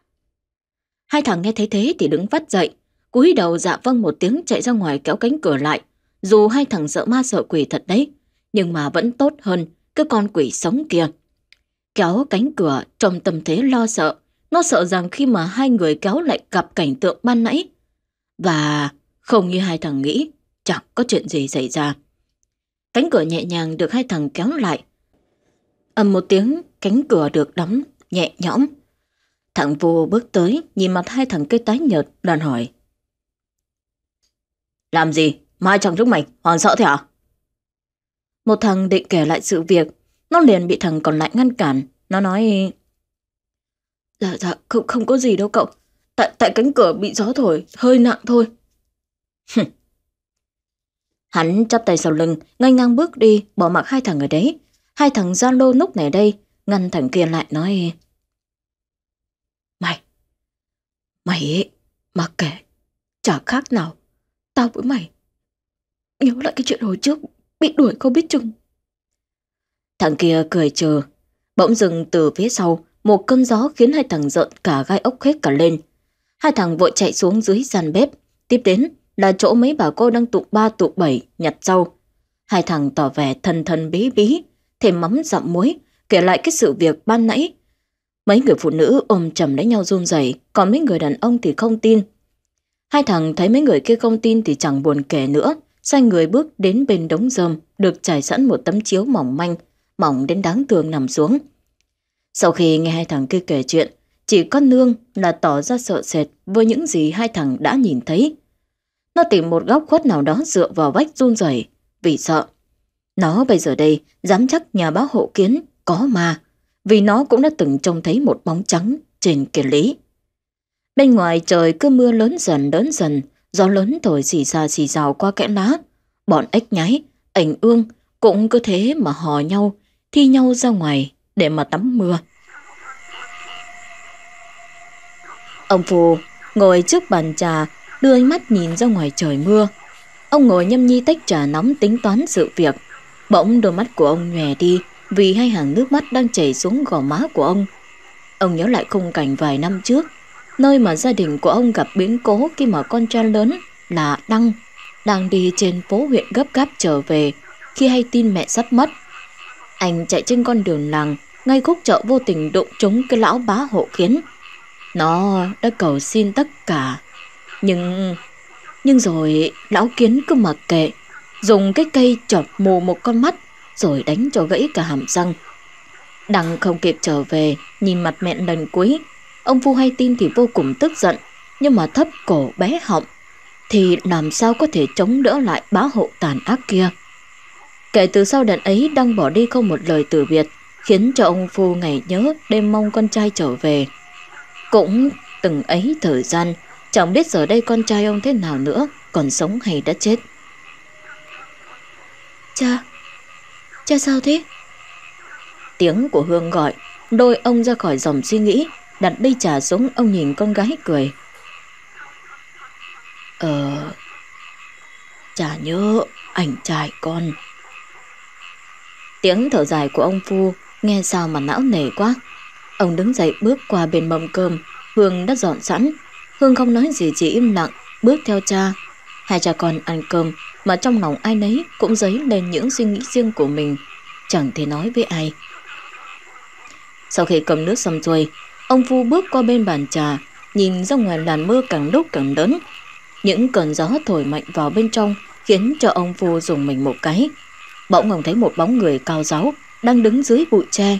Hai thằng nghe thấy thế thì đứng vắt dậy, cúi đầu dạ vâng một tiếng chạy ra ngoài kéo cánh cửa lại. Dù hai thằng sợ ma sợ quỷ thật đấy, nhưng mà vẫn tốt hơn cái con quỷ sống kia. Kéo cánh cửa trong tâm thế lo sợ, nó sợ rằng khi mà hai người kéo lại gặp cảnh tượng ban nãy. Và không như hai thằng nghĩ, chẳng có chuyện gì xảy ra. Cánh cửa nhẹ nhàng được hai thằng kéo lại. ầm một tiếng, cánh cửa được đóng, nhẹ nhõm. Thằng vua bước tới, nhìn mặt hai thằng cây tái nhợt, đoàn hỏi. Làm gì? Mai chẳng rút mày, hoàng sợ thế hả? À? Một thằng định kể lại sự việc, nó liền bị thằng còn lại ngăn cản. Nó nói... Dạ, dạ, không, không có gì đâu cậu. Tại, tại cánh cửa bị gió thổi, hơi nặng thôi. Hắn chắp tay sau lưng, ngay ngang bước đi, bỏ mặc hai thằng ở đấy. Hai thằng lô lúc này đây, ngăn thằng kia lại nói... Mày, mày ấy, mà kể, chả khác nào, tao với mày. Nhớ lại cái chuyện hồi trước, bị đuổi không biết chừng. Thằng kia cười chờ, bỗng dừng từ phía sau, một cơn gió khiến hai thằng giận cả gai ốc hết cả lên. Hai thằng vội chạy xuống dưới sàn bếp, tiếp đến là chỗ mấy bà cô đang tụ ba tụ bảy nhặt rau. Hai thằng tỏ vẻ thần thần bí bí, thêm mắm dặm muối, kể lại cái sự việc ban nãy Mấy người phụ nữ ôm chầm lấy nhau run rẩy, còn mấy người đàn ông thì không tin. Hai thằng thấy mấy người kia không tin thì chẳng buồn kể nữa, sai người bước đến bên đống rơm, được trải sẵn một tấm chiếu mỏng manh, mỏng đến đáng thương nằm xuống. Sau khi nghe hai thằng kia kể chuyện, chỉ có nương là tỏ ra sợ sệt với những gì hai thằng đã nhìn thấy. Nó tìm một góc khuất nào đó dựa vào vách run rẩy vì sợ. Nó bây giờ đây dám chắc nhà báo hộ kiến có ma vì nó cũng đã từng trông thấy một bóng trắng trên kia lý. Bên ngoài trời cứ mưa lớn dần lớn dần, gió lớn thổi xì xa xì rào qua kẽ lá. Bọn ếch nhái ảnh ương cũng cứ thế mà hò nhau, thi nhau ra ngoài để mà tắm mưa. Ông Phù ngồi trước bàn trà, đưa ánh mắt nhìn ra ngoài trời mưa. Ông ngồi nhâm nhi tách trà nóng tính toán sự việc. Bỗng đôi mắt của ông nhòe đi, vì hai hàng nước mắt đang chảy xuống gò má của ông. Ông nhớ lại khung cảnh vài năm trước, nơi mà gia đình của ông gặp biến cố khi mà con trai lớn là Đăng đang đi trên phố huyện gấp gáp trở về khi hay tin mẹ sắp mất. Anh chạy trên con đường làng, ngay khúc chợ vô tình đụng trúng cái lão bá hộ kiến. Nó đã cầu xin tất cả, nhưng... Nhưng rồi lão kiến cứ mặc kệ, dùng cái cây chọt mù một con mắt rồi đánh cho gãy cả hàm răng. Đằng không kịp trở về, nhìn mặt mẹn lần cuối. Ông Phu hay tin thì vô cùng tức giận, nhưng mà thấp cổ bé họng, thì làm sao có thể chống đỡ lại bá hộ tàn ác kia. Kể từ sau đợt ấy đang bỏ đi không một lời từ biệt, khiến cho ông Phu ngày nhớ đêm mong con trai trở về. Cũng từng ấy thời gian, chẳng biết giờ đây con trai ông thế nào nữa, còn sống hay đã chết. Cha, Cha sao thế? Tiếng của Hương gọi, đôi ông ra khỏi dòng suy nghĩ, đặt đi trà xuống ông nhìn con gái cười. Ờ, chả nhớ ảnh trai con. Tiếng thở dài của ông Phu nghe sao mà não nề quá. Ông đứng dậy bước qua bên mâm cơm, Hương đã dọn sẵn. Hương không nói gì chỉ im lặng, bước theo cha Hai cha con ăn cơm mà trong lòng ai nấy cũng dấy lên những suy nghĩ riêng của mình, chẳng thể nói với ai. Sau khi cầm nước xong xuôi, ông Phu bước qua bên bàn trà, nhìn ra ngoài làn mưa càng lúc càng lớn. Những cơn gió thổi mạnh vào bên trong khiến cho ông Phu dùng mình một cái. Bỗng ông thấy một bóng người cao giáo đang đứng dưới bụi tre.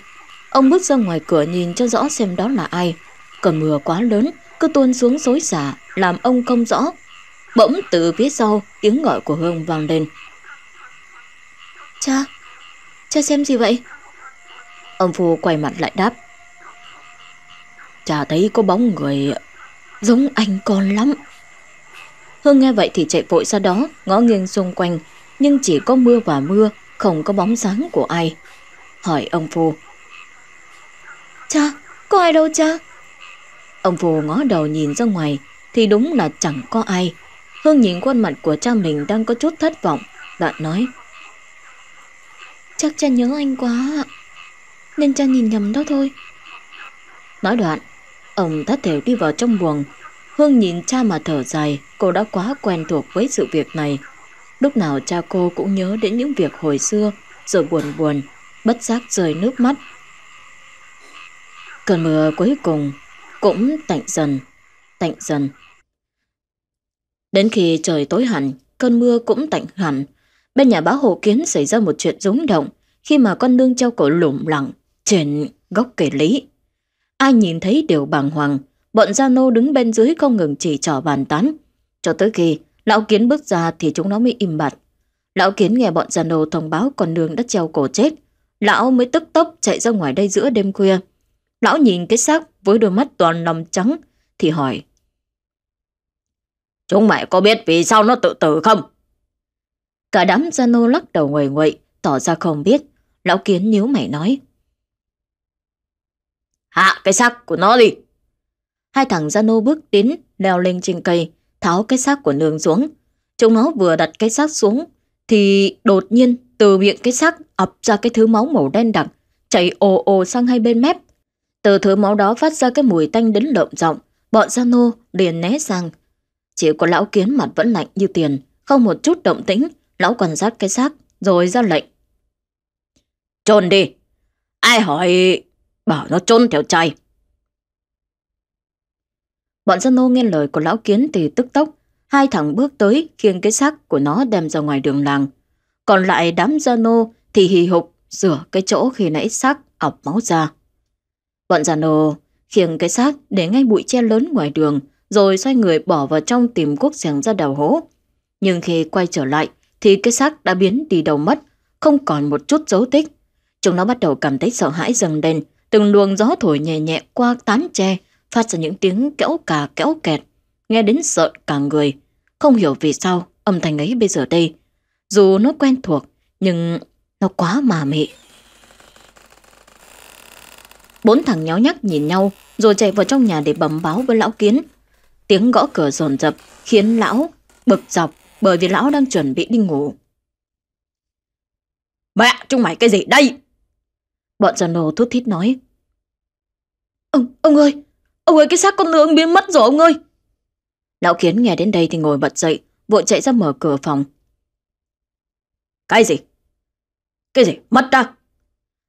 Ông bước ra ngoài cửa nhìn cho rõ xem đó là ai. Cơn mưa quá lớn, cứ tuôn xuống xối xả, làm ông không rõ Bỗng từ phía sau tiếng gọi của Hương vang lên. Cha, cha xem gì vậy? Ông Phu quay mặt lại đáp. Cha thấy có bóng người giống anh con lắm. Hương nghe vậy thì chạy vội ra đó, ngó nghiêng xung quanh, nhưng chỉ có mưa và mưa, không có bóng dáng của ai. Hỏi ông Phu. Cha, có ai đâu cha? Ông Phu ngó đầu nhìn ra ngoài, thì đúng là chẳng có ai. Hương nhìn khuôn mặt của cha mình đang có chút thất vọng, đoạn nói. Chắc cha nhớ anh quá, nên cha nhìn nhầm đó thôi. Nói đoạn, ông thất thểu đi vào trong buồng. Hương nhìn cha mà thở dài, cô đã quá quen thuộc với sự việc này. Lúc nào cha cô cũng nhớ đến những việc hồi xưa, rồi buồn buồn, bất giác rơi nước mắt. Cơn mưa cuối cùng cũng tạnh dần, tạnh dần. Đến khi trời tối hẳn, cơn mưa cũng tạnh hẳn. Bên nhà báo hộ kiến xảy ra một chuyện rúng động khi mà con nương treo cổ lủng lẳng trên gốc kể lý. Ai nhìn thấy đều bàng hoàng, bọn gia nô đứng bên dưới không ngừng chỉ trỏ bàn tán. Cho tới khi lão kiến bước ra thì chúng nó mới im bặt. Lão kiến nghe bọn gia nô thông báo con nương đã treo cổ chết. Lão mới tức tốc chạy ra ngoài đây giữa đêm khuya. Lão nhìn cái xác với đôi mắt toàn lòng trắng thì hỏi Chúng mày có biết vì sao nó tự tử không? Cả đám gia nô lắc đầu nguầy nguậy, tỏ ra không biết. Lão kiến nhíu mày nói. Hạ cái xác của nó đi. Hai thằng gia nô bước tiến, leo lên trên cây, tháo cái xác của nương xuống. Chúng nó vừa đặt cái xác xuống, thì đột nhiên từ miệng cái xác ập ra cái thứ máu màu đen đặc, chảy ồ ồ sang hai bên mép. Từ thứ máu đó phát ra cái mùi tanh đến lợm giọng bọn gia nô liền né sang, chỉ có lão kiến mặt vẫn lạnh như tiền, không một chút động tĩnh, lão quan sát cái xác, rồi ra lệnh. Trôn đi! Ai hỏi... Bảo nó trôn theo chày. Bọn dân nô nghe lời của lão kiến thì tức tốc, hai thằng bước tới khiêng cái xác của nó đem ra ngoài đường làng. Còn lại đám dân nô thì hì hục rửa cái chỗ khi nãy xác ọc máu ra. Bọn già nô khiêng cái xác để ngay bụi tre lớn ngoài đường rồi xoay người bỏ vào trong tìm cuốc xẻng ra đào hố. Nhưng khi quay trở lại, thì cái xác đã biến đi đầu mất, không còn một chút dấu tích. Chúng nó bắt đầu cảm thấy sợ hãi dần lên, từng luồng gió thổi nhẹ nhẹ qua tán tre, phát ra những tiếng kéo cà kéo kẹt, nghe đến sợ cả người. Không hiểu vì sao âm thanh ấy bây giờ đây. Dù nó quen thuộc, nhưng nó quá mà mị. Bốn thằng nháo nhác nhìn nhau, rồi chạy vào trong nhà để bấm báo với lão kiến Tiếng gõ cửa dồn dập khiến lão bực dọc bởi vì lão đang chuẩn bị đi ngủ. Mẹ, chúng mày cái gì đây? Bọn giàn đồ thút thít nói. Ông, ông ơi, ông ơi cái xác con nương biến mất rồi ông ơi. Lão Kiến nghe đến đây thì ngồi bật dậy, vội chạy ra mở cửa phòng. Cái gì? Cái gì? Mất ta?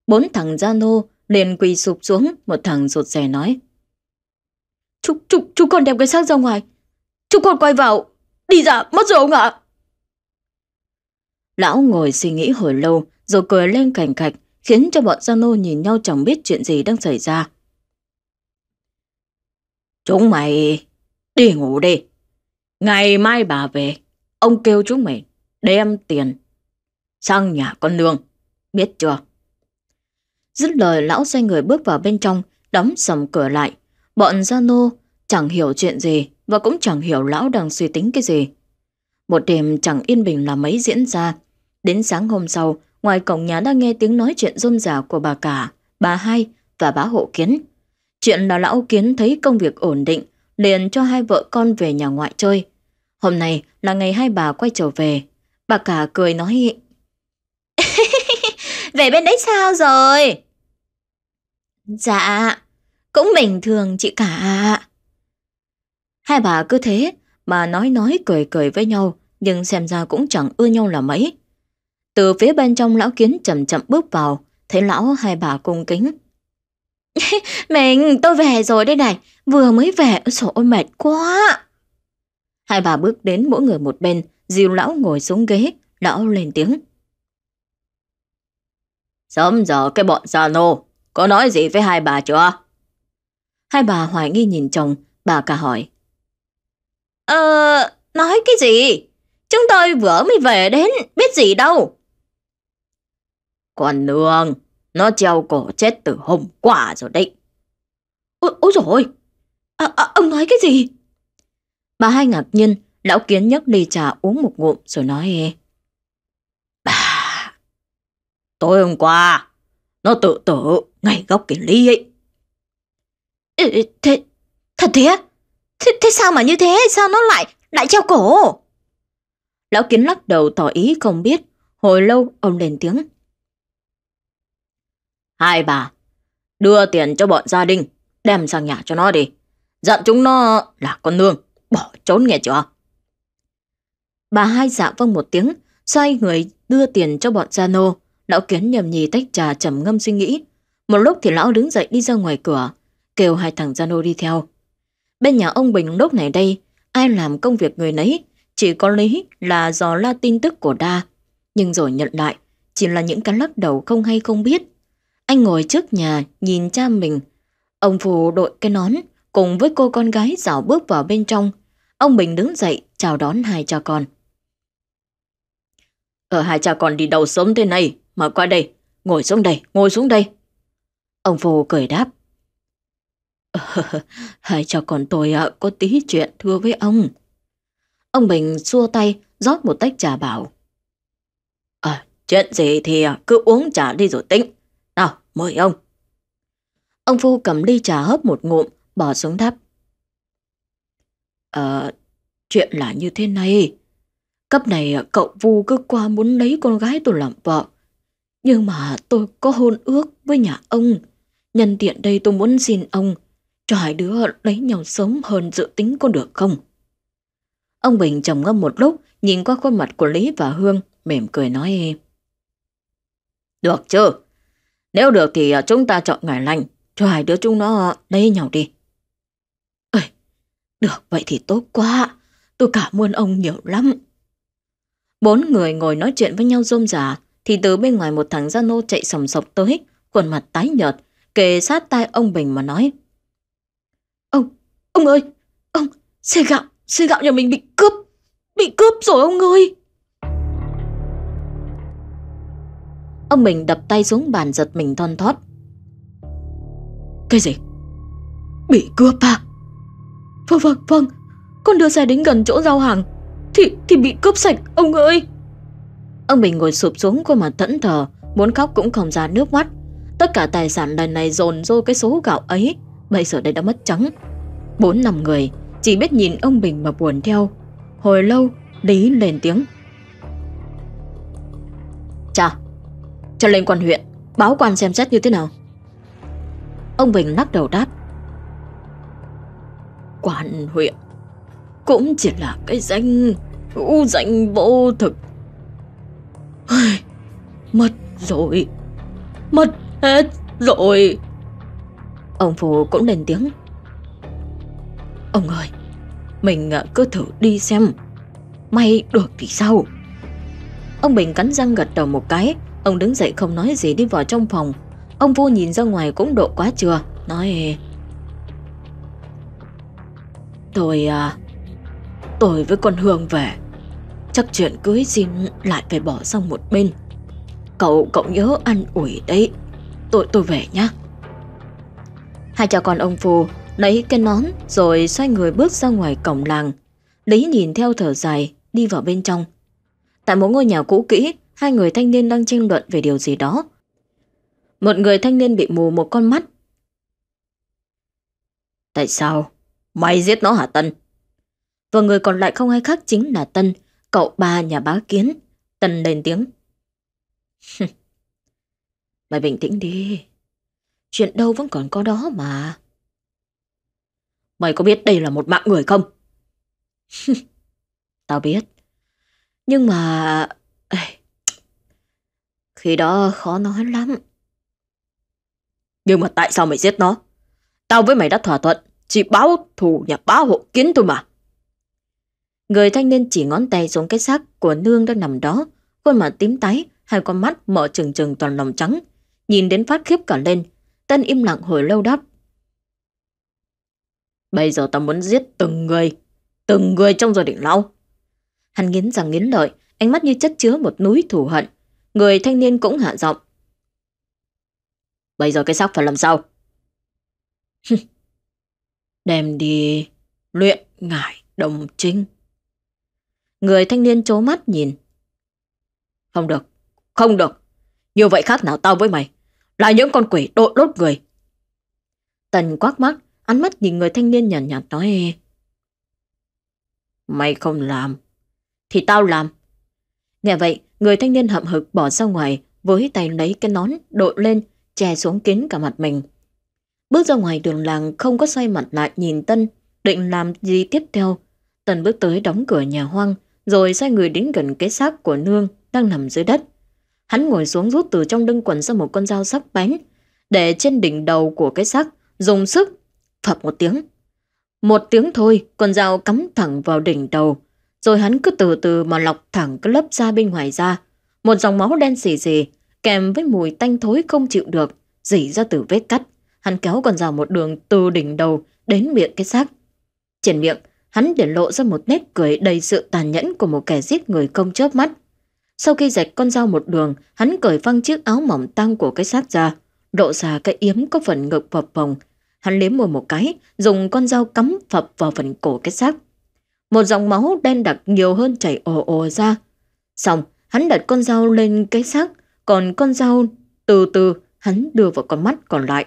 Bốn thằng Gia Nô liền quỳ sụp xuống, một thằng rụt rè nói. Chú, chú, chú còn đem cái xác ra ngoài. Chú còn quay vào. Đi ra, mất rồi ông ạ. Lão ngồi suy nghĩ hồi lâu rồi cười lên cảnh cạch khiến cho bọn Gia Nô nhìn nhau chẳng biết chuyện gì đang xảy ra. Chúng mày đi ngủ đi. Ngày mai bà về, ông kêu chúng mày đem tiền sang nhà con nương, biết chưa? Dứt lời lão xoay người bước vào bên trong, đóng sầm cửa lại, Bọn Gia Nô chẳng hiểu chuyện gì và cũng chẳng hiểu lão đang suy tính cái gì. Một đêm chẳng yên bình là mấy diễn ra. Đến sáng hôm sau, ngoài cổng nhà đã nghe tiếng nói chuyện rôm rả của bà cả, bà hai và bá hộ kiến. Chuyện là lão kiến thấy công việc ổn định, liền cho hai vợ con về nhà ngoại chơi. Hôm nay là ngày hai bà quay trở về. Bà cả cười nói Về bên đấy sao rồi? Dạ, cũng bình thường chị cả Hai bà cứ thế mà nói nói cười cười với nhau, nhưng xem ra cũng chẳng ưa nhau là mấy. Từ phía bên trong lão kiến chậm chậm bước vào, thấy lão hai bà cung kính. Mình, tôi về rồi đây này, vừa mới về, sổ ôi mệt quá. Hai bà bước đến mỗi người một bên, dìu lão ngồi xuống ghế, lão lên tiếng. Sớm giờ cái bọn già nô, có nói gì với hai bà chưa? Hai bà hoài nghi nhìn chồng, bà cả hỏi. Ờ, nói cái gì? Chúng tôi vừa mới về đến, biết gì đâu. Còn nương, nó treo cổ chết từ hôm qua rồi đấy. Ôi, ôi dồi à, à, ông nói cái gì? Bà hai ngạc nhiên, lão kiến nhấc ly trà uống một ngụm rồi nói. Bà, tối hôm qua, nó tự tử ngay góc cái ly ấy. Ừ, thế, thật thế? thế? Thế sao mà như thế? Sao nó lại, lại treo cổ? Lão Kiến lắc đầu tỏ ý không biết. Hồi lâu ông lên tiếng. Hai bà, đưa tiền cho bọn gia đình, đem sang nhà cho nó đi. Dặn chúng nó là con nương, bỏ trốn nghe chưa? Bà hai dạ vâng một tiếng, xoay người đưa tiền cho bọn gia nô. Lão Kiến nhầm nhì tách trà trầm ngâm suy nghĩ. Một lúc thì lão đứng dậy đi ra ngoài cửa kêu hai thằng Giano đi theo. Bên nhà ông Bình lúc này đây, ai làm công việc người nấy, chỉ có lý là do la tin tức của đa. Nhưng rồi nhận lại, chỉ là những cái lắc đầu không hay không biết. Anh ngồi trước nhà, nhìn cha mình. Ông phù đội cái nón, cùng với cô con gái dạo bước vào bên trong. Ông Bình đứng dậy, chào đón hai cha con. Ở ờ, hai cha con đi đầu sớm thế này, mà qua đây, ngồi xuống đây, ngồi xuống đây. Ông phù cười đáp. Hai cho con tôi ạ à, có tí chuyện thưa với ông. Ông Bình xua tay, rót một tách trà bảo. À, chuyện gì thì à, cứ uống trà đi rồi tính. Nào, mời ông. Ông Phu cầm ly trà hớp một ngụm, bỏ xuống đáp. À, ờ, chuyện là như thế này. Cấp này à, cậu Vu cứ qua muốn lấy con gái tôi làm vợ. Nhưng mà tôi có hôn ước với nhà ông. Nhân tiện đây tôi muốn xin ông cho hai đứa lấy nhau sớm hơn dự tính có được không? Ông Bình trầm ngâm một lúc, nhìn qua khuôn mặt của Lý và Hương, mỉm cười nói. Được chưa? Nếu được thì à, chúng ta chọn ngày lành, cho hai đứa chúng nó à, lấy nhau đi. Ê, được vậy thì tốt quá, tôi cảm ơn ông nhiều lắm. Bốn người ngồi nói chuyện với nhau rôm rả, thì từ bên ngoài một thằng gia nô chạy sầm sọc tới, khuôn mặt tái nhợt, kề sát tai ông Bình mà nói. Ông ơi, ông, xe gạo, xe gạo nhà mình bị cướp, bị cướp rồi ông ơi. Ông mình đập tay xuống bàn giật mình thon thót. Cái gì? Bị cướp à? Vâng vâng vâng, con đưa xe đến gần chỗ giao hàng, thì thì bị cướp sạch ông ơi. Ông mình ngồi sụp xuống khuôn mà thẫn thờ, muốn khóc cũng không ra nước mắt. Tất cả tài sản lần này dồn vô cái số gạo ấy, bây giờ đây đã mất trắng. Bốn năm người chỉ biết nhìn ông Bình mà buồn theo. Hồi lâu, Lý lên tiếng. Chà, cho lên quan huyện, báo quan xem xét như thế nào. Ông Bình lắc đầu đáp. Quan huyện cũng chỉ là cái danh u danh vô thực. Mất rồi, mất hết rồi. Ông Phù cũng lên tiếng. Ông ơi, mình à, cứ thử đi xem. May được thì sao? Ông Bình cắn răng gật đầu một cái, ông đứng dậy không nói gì đi vào trong phòng. Ông vô nhìn ra ngoài cũng độ quá chưa, nói... Tôi... À, tôi với con Hương về. Chắc chuyện cưới xin lại phải bỏ sang một bên. Cậu, cậu nhớ ăn ủi đấy. Tôi, tôi về nhá. Hai cha con ông Phu Lấy cái nón rồi xoay người bước ra ngoài cổng làng. Lý nhìn theo thở dài, đi vào bên trong. Tại một ngôi nhà cũ kỹ, hai người thanh niên đang tranh luận về điều gì đó. Một người thanh niên bị mù một con mắt. Tại sao? Mày giết nó hả Tân? Và người còn lại không ai khác chính là Tân, cậu ba nhà bá kiến. Tân lên tiếng. Mày bình tĩnh đi. Chuyện đâu vẫn còn có đó mà. Mày có biết đây là một mạng người không? Tao biết. Nhưng mà... Khi đó khó nói lắm. Nhưng mà tại sao mày giết nó? Tao với mày đã thỏa thuận, chỉ báo thù nhà báo hộ kiến thôi mà. Người thanh niên chỉ ngón tay xuống cái xác của nương đang nằm đó, khuôn mặt tím tái, hai con mắt mở trừng trừng toàn lòng trắng. Nhìn đến phát khiếp cả lên, Tân im lặng hồi lâu đáp. Bây giờ tao muốn giết từng người, từng người trong giờ đỉnh lau. Hắn nghiến răng nghiến lợi, ánh mắt như chất chứa một núi thù hận. Người thanh niên cũng hạ giọng. Bây giờ cái xác phải làm sao? Đem đi luyện ngải đồng trinh. Người thanh niên chố mắt nhìn. Không được, không được. Như vậy khác nào tao với mày. Là những con quỷ đội lốt người. Tần quắc mắt, Ánh mắt nhìn người thanh niên nhàn nhạt, nhạt nói Mày không làm Thì tao làm Nghe vậy người thanh niên hậm hực bỏ ra ngoài Với tay lấy cái nón đội lên che xuống kín cả mặt mình Bước ra ngoài đường làng không có xoay mặt lại nhìn Tân Định làm gì tiếp theo Tân bước tới đóng cửa nhà hoang Rồi xoay người đến gần cái xác của nương Đang nằm dưới đất Hắn ngồi xuống rút từ trong lưng quần ra một con dao sắc bén Để trên đỉnh đầu của cái xác Dùng sức phập một tiếng. Một tiếng thôi, con dao cắm thẳng vào đỉnh đầu, rồi hắn cứ từ từ mà lọc thẳng cái lớp da bên ngoài ra. Một dòng máu đen xì xì, kèm với mùi tanh thối không chịu được, dỉ ra từ vết cắt. Hắn kéo con dao một đường từ đỉnh đầu đến miệng cái xác. Trên miệng, hắn để lộ ra một nét cười đầy sự tàn nhẫn của một kẻ giết người không chớp mắt. Sau khi rạch con dao một đường, hắn cởi văng chiếc áo mỏng tăng của cái xác ra, lộ ra cái yếm có phần ngực phập phồng, Hắn liếm môi một cái, dùng con dao cắm phập vào phần cổ cái xác. Một dòng máu đen đặc nhiều hơn chảy ồ ồ ra. Xong, hắn đặt con dao lên cái xác, còn con dao từ từ hắn đưa vào con mắt còn lại.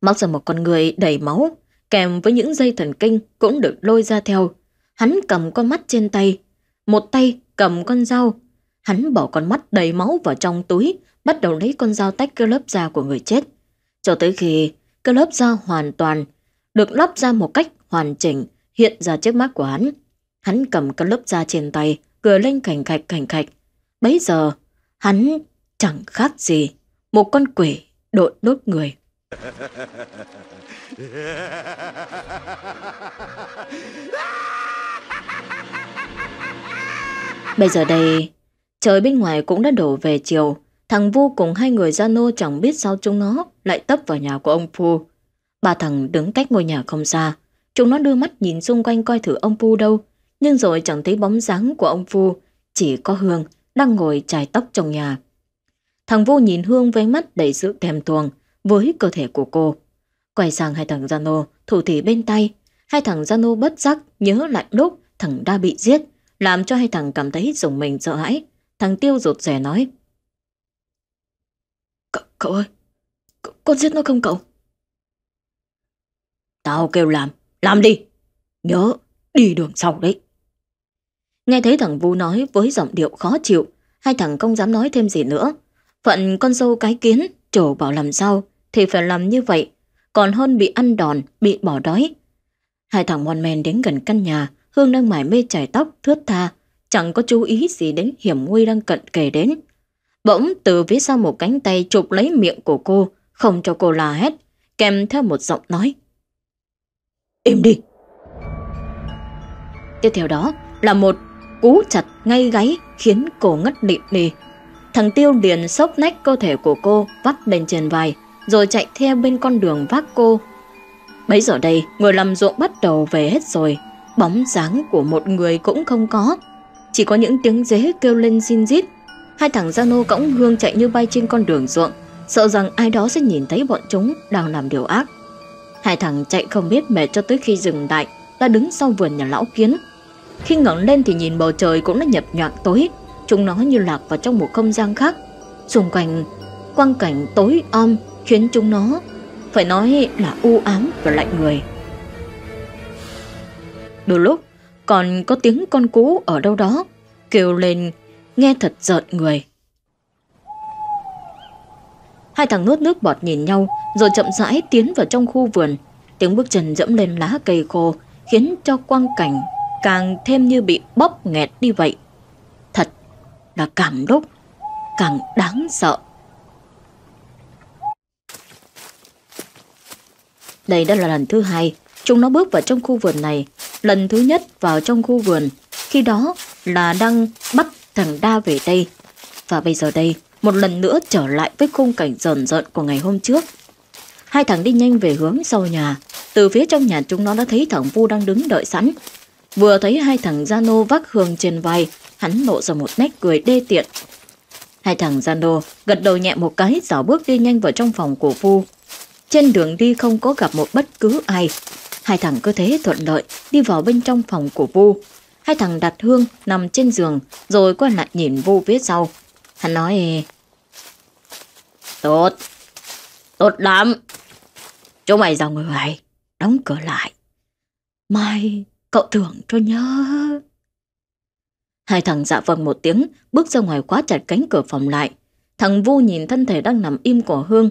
Móc ra một con người đầy máu, kèm với những dây thần kinh cũng được lôi ra theo. Hắn cầm con mắt trên tay, một tay cầm con dao. Hắn bỏ con mắt đầy máu vào trong túi, bắt đầu lấy con dao tách cái lớp da của người chết. Cho tới khi cơ lớp da hoàn toàn được lắp ra một cách hoàn chỉnh hiện ra trước mắt của hắn. Hắn cầm cơ lớp da trên tay, cười lên cảnh khạch cảnh khạch. bây giờ, hắn chẳng khác gì một con quỷ đội đốt người. Bây giờ đây, trời bên ngoài cũng đã đổ về chiều. Thằng Vu cùng hai người gia nô chẳng biết sao chúng nó lại tấp vào nhà của ông Pu. Ba thằng đứng cách ngôi nhà không xa. Chúng nó đưa mắt nhìn xung quanh coi thử ông Pu đâu. Nhưng rồi chẳng thấy bóng dáng của ông Pu. Chỉ có Hương đang ngồi chải tóc trong nhà. Thằng Vu nhìn Hương với mắt đầy sự thèm thuồng với cơ thể của cô. Quay sang hai thằng Giano thủ thỉ bên tay. Hai thằng Giano bất giác nhớ lại lúc thằng đã bị giết. Làm cho hai thằng cảm thấy dùng mình sợ hãi. Thằng Tiêu rụt rè nói. "Cậu, cậu ơi, C con giết nó không cậu? Tao kêu làm, làm đi. Nhớ, đi đường sau đấy. Nghe thấy thằng Vu nói với giọng điệu khó chịu, hai thằng không dám nói thêm gì nữa. Phận con sâu cái kiến, trổ bảo làm sao, thì phải làm như vậy, còn hơn bị ăn đòn, bị bỏ đói. Hai thằng mon men đến gần căn nhà, Hương đang mải mê chải tóc, thướt tha, chẳng có chú ý gì đến hiểm nguy đang cận kề đến. Bỗng từ phía sau một cánh tay chụp lấy miệng của cô, không cho cô la hét, kèm theo một giọng nói. Im đi! Tiếp theo đó là một cú chặt ngay gáy khiến cô ngất lịm đi. Thằng Tiêu liền sốc nách cơ thể của cô vắt lên trên vai, rồi chạy theo bên con đường vác cô. Bấy giờ đây, người làm ruộng bắt đầu về hết rồi, bóng dáng của một người cũng không có. Chỉ có những tiếng dế kêu lên xin rít. Hai thằng Giano cõng Hương chạy như bay trên con đường ruộng, sợ rằng ai đó sẽ nhìn thấy bọn chúng đang làm điều ác. Hai thằng chạy không biết mệt cho tới khi dừng lại, đã đứng sau vườn nhà lão kiến. Khi ngẩng lên thì nhìn bầu trời cũng đã nhập nhoạng tối, chúng nó như lạc vào trong một không gian khác. Xung quanh, quang cảnh tối om khiến chúng nó phải nói là u ám và lạnh người. Đôi lúc, còn có tiếng con cú ở đâu đó, kêu lên nghe thật giợn người. Hai thằng nuốt nước bọt nhìn nhau, rồi chậm rãi tiến vào trong khu vườn. Tiếng bước chân dẫm lên lá cây khô, khiến cho quang cảnh càng thêm như bị bóp nghẹt đi vậy. Thật là cảm đúc, càng đáng sợ. Đây đã là lần thứ hai chúng nó bước vào trong khu vườn này. Lần thứ nhất vào trong khu vườn, khi đó là đang bắt thằng Đa về đây. Và bây giờ đây, một lần nữa trở lại với khung cảnh rờn rợn của ngày hôm trước. Hai thằng đi nhanh về hướng sau nhà, từ phía trong nhà chúng nó đã thấy thằng Vu đang đứng đợi sẵn. Vừa thấy hai thằng Giano vác hương trên vai, hắn nộ ra một nét cười đê tiện. Hai thằng Giano gật đầu nhẹ một cái dạo bước đi nhanh vào trong phòng của Vu. Trên đường đi không có gặp một bất cứ ai. Hai thằng cứ thế thuận lợi đi vào bên trong phòng của Vu. Hai thằng đặt hương nằm trên giường rồi quay lại nhìn Vu phía sau Hắn nói... Tốt. Tốt lắm. Chúng mày ra ngoài, đóng cửa lại. Mai cậu thưởng cho nhớ. Hai thằng dạ vâng một tiếng, bước ra ngoài khóa chặt cánh cửa phòng lại. Thằng Vu nhìn thân thể đang nằm im của Hương.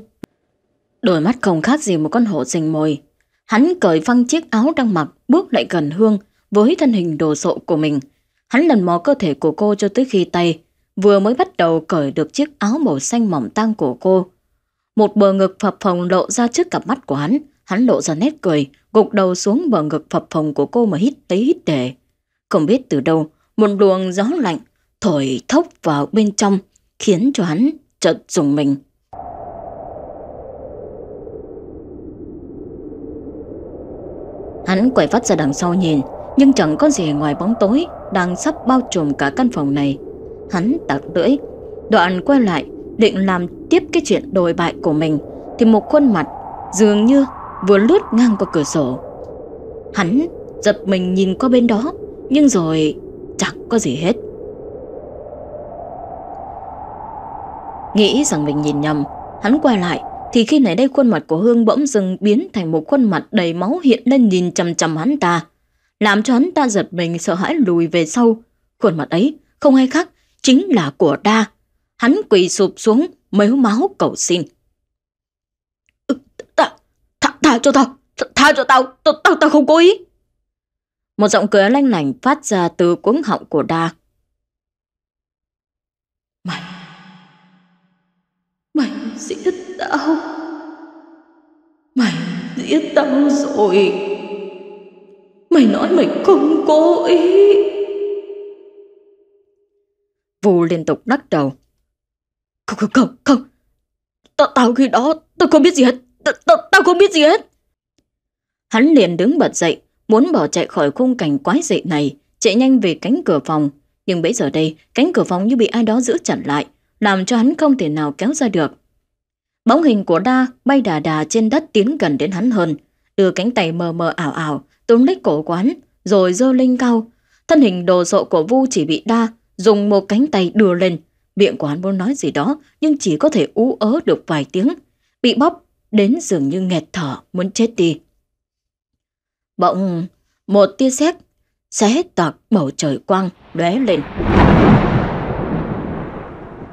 Đôi mắt không khác gì một con hổ rình mồi. Hắn cởi phăng chiếc áo đang mặc, bước lại gần Hương với thân hình đồ sộ của mình. Hắn lần mò cơ thể của cô cho tới khi tay vừa mới bắt đầu cởi được chiếc áo màu xanh mỏng tang của cô. Một bờ ngực phập phồng lộ ra trước cặp mắt của hắn, hắn lộ ra nét cười, gục đầu xuống bờ ngực phập phồng của cô mà hít lấy hít để. Không biết từ đâu, một luồng gió lạnh thổi thốc vào bên trong, khiến cho hắn chợt dùng mình. Hắn quay phát ra đằng sau nhìn, nhưng chẳng có gì ngoài bóng tối đang sắp bao trùm cả căn phòng này hắn tặc lưỡi. Đoạn quay lại, định làm tiếp cái chuyện đồi bại của mình, thì một khuôn mặt dường như vừa lướt ngang qua cửa sổ. Hắn giật mình nhìn qua bên đó, nhưng rồi chẳng có gì hết. Nghĩ rằng mình nhìn nhầm, hắn quay lại thì khi này đây khuôn mặt của Hương bỗng dừng biến thành một khuôn mặt đầy máu hiện lên nhìn chằm chằm hắn ta, làm cho hắn ta giật mình sợ hãi lùi về sau. Khuôn mặt ấy không ai khác chính là của đa. Hắn quỳ sụp xuống, mếu máu cầu xin. Ừ, tha, tha, tha cho tao, tha, tha cho tao, tao, tao, tao không cố ý. Một giọng cười lanh lành phát ra từ cuống họng của đa. Mày, mày giết tao. Mày giết tao rồi. Mày nói mày không cố ý. Vu liên tục lắc đầu. Không, không, không, không. Ta, tao khi đó, tao không biết gì hết. tao tao không biết gì hết. Hắn liền đứng bật dậy, muốn bỏ chạy khỏi khung cảnh quái dị này, chạy nhanh về cánh cửa phòng. Nhưng bây giờ đây, cánh cửa phòng như bị ai đó giữ chặn lại, làm cho hắn không thể nào kéo ra được. Bóng hình của đa bay đà đà trên đất tiến gần đến hắn hơn, đưa cánh tay mờ mờ ảo ảo, túm lấy cổ quán, rồi dơ lên cao. Thân hình đồ sộ của Vu chỉ bị đa dùng một cánh tay đưa lên. Miệng của hắn muốn nói gì đó, nhưng chỉ có thể ú ớ được vài tiếng. Bị bóp, đến dường như nghẹt thở, muốn chết đi. Bỗng, một tia sét xé toạc bầu trời quang, lóe lên.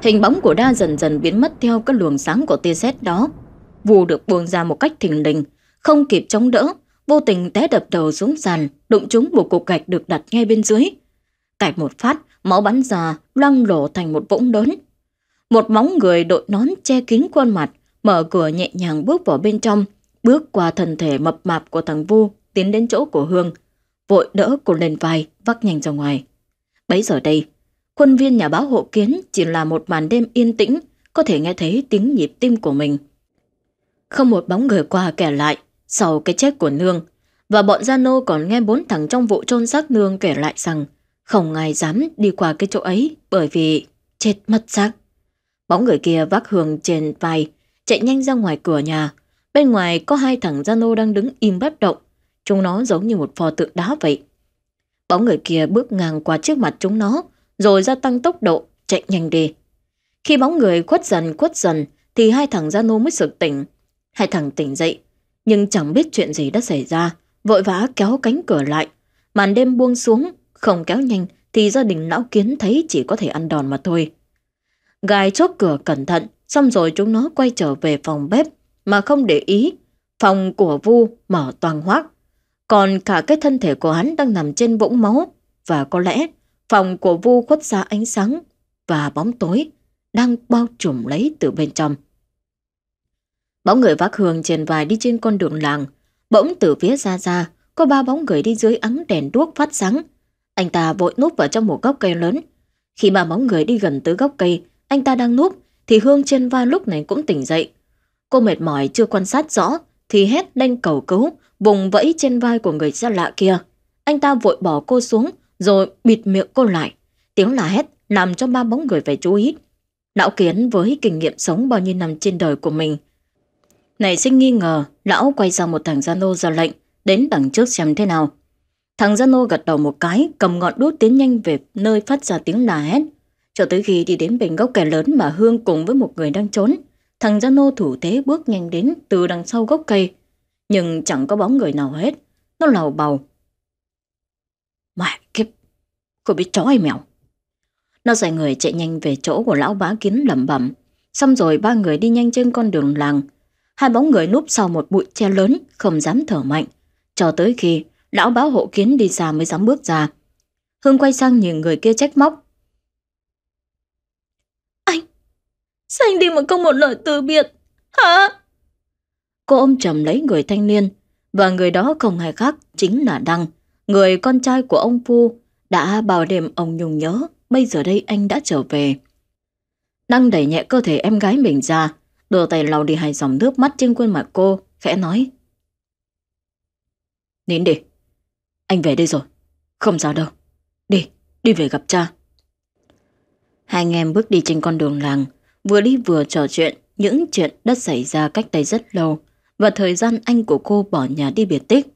Hình bóng của đa dần dần biến mất theo các luồng sáng của tia sét đó. Vù được buông ra một cách thình lình, không kịp chống đỡ, vô tình té đập đầu xuống sàn, đụng trúng một cục gạch được đặt ngay bên dưới. Cạch một phát, máu bắn ra, loang lổ thành một vũng lớn. Một bóng người đội nón che kín khuôn mặt, mở cửa nhẹ nhàng bước vào bên trong, bước qua thân thể mập mạp của thằng Vu, tiến đến chỗ của Hương, vội đỡ cô lên vai, vác nhanh ra ngoài. Bấy giờ đây, quân viên nhà báo hộ kiến chỉ là một màn đêm yên tĩnh, có thể nghe thấy tiếng nhịp tim của mình. Không một bóng người qua kẻ lại, sau cái chết của Nương, và bọn Gia Nô còn nghe bốn thằng trong vụ trôn xác Nương kể lại rằng không ai dám đi qua cái chỗ ấy bởi vì chết mất xác. Bóng người kia vác hương trên vai, chạy nhanh ra ngoài cửa nhà. Bên ngoài có hai thằng gia nô đang đứng im bất động. Chúng nó giống như một pho tượng đá vậy. Bóng người kia bước ngang qua trước mặt chúng nó, rồi gia tăng tốc độ, chạy nhanh đi. Khi bóng người khuất dần khuất dần, thì hai thằng gia nô mới sực tỉnh. Hai thằng tỉnh dậy, nhưng chẳng biết chuyện gì đã xảy ra, vội vã kéo cánh cửa lại. Màn đêm buông xuống, không kéo nhanh thì gia đình lão kiến thấy chỉ có thể ăn đòn mà thôi. Gài chốt cửa cẩn thận, xong rồi chúng nó quay trở về phòng bếp mà không để ý. Phòng của Vu mở toàn hoác, còn cả cái thân thể của hắn đang nằm trên vũng máu và có lẽ phòng của Vu khuất xa ánh sáng và bóng tối đang bao trùm lấy từ bên trong. Bóng người vác hương trên vài đi trên con đường làng, bỗng từ phía xa xa có ba bóng người đi dưới ánh đèn đuốc phát sáng, anh ta vội núp vào trong một gốc cây lớn. Khi ba bóng người đi gần tới gốc cây, anh ta đang núp, thì Hương trên vai lúc này cũng tỉnh dậy. Cô mệt mỏi chưa quan sát rõ, thì hét lên cầu cứu, vùng vẫy trên vai của người xa lạ kia. Anh ta vội bỏ cô xuống, rồi bịt miệng cô lại. Tiếng là hét làm cho ba bóng người phải chú ý. Lão Kiến với kinh nghiệm sống bao nhiêu năm trên đời của mình. Nảy sinh nghi ngờ, lão quay sang một thằng Zalo ra lệnh, đến đằng trước xem thế nào. Thằng Zano gật đầu một cái, cầm ngọn đuốc tiến nhanh về nơi phát ra tiếng là hét. Cho tới khi đi đến bên gốc kẻ lớn mà Hương cùng với một người đang trốn, thằng Zano thủ thế bước nhanh đến từ đằng sau gốc cây. Nhưng chẳng có bóng người nào hết, nó lầu bầu. Mẹ kiếp, không biết chó hay mèo. Nó dạy người chạy nhanh về chỗ của lão bá kiến lẩm bẩm. Xong rồi ba người đi nhanh trên con đường làng. Hai bóng người núp sau một bụi tre lớn, không dám thở mạnh. Cho tới khi Lão báo hộ kiến đi xa mới dám bước ra. Hương quay sang nhìn người kia trách móc. Anh, sao anh đi mà không một lời từ biệt, hả? Cô ôm chầm lấy người thanh niên, và người đó không ai khác chính là Đăng, người con trai của ông Phu, đã bao đêm ông nhung nhớ, bây giờ đây anh đã trở về. Đăng đẩy nhẹ cơ thể em gái mình ra, đưa tay lau đi hai dòng nước mắt trên khuôn mặt cô, khẽ nói. Nín đi, anh về đây rồi. Không sao đâu. Đi, đi về gặp cha. Hai anh em bước đi trên con đường làng, vừa đi vừa trò chuyện những chuyện đã xảy ra cách đây rất lâu và thời gian anh của cô bỏ nhà đi biệt tích.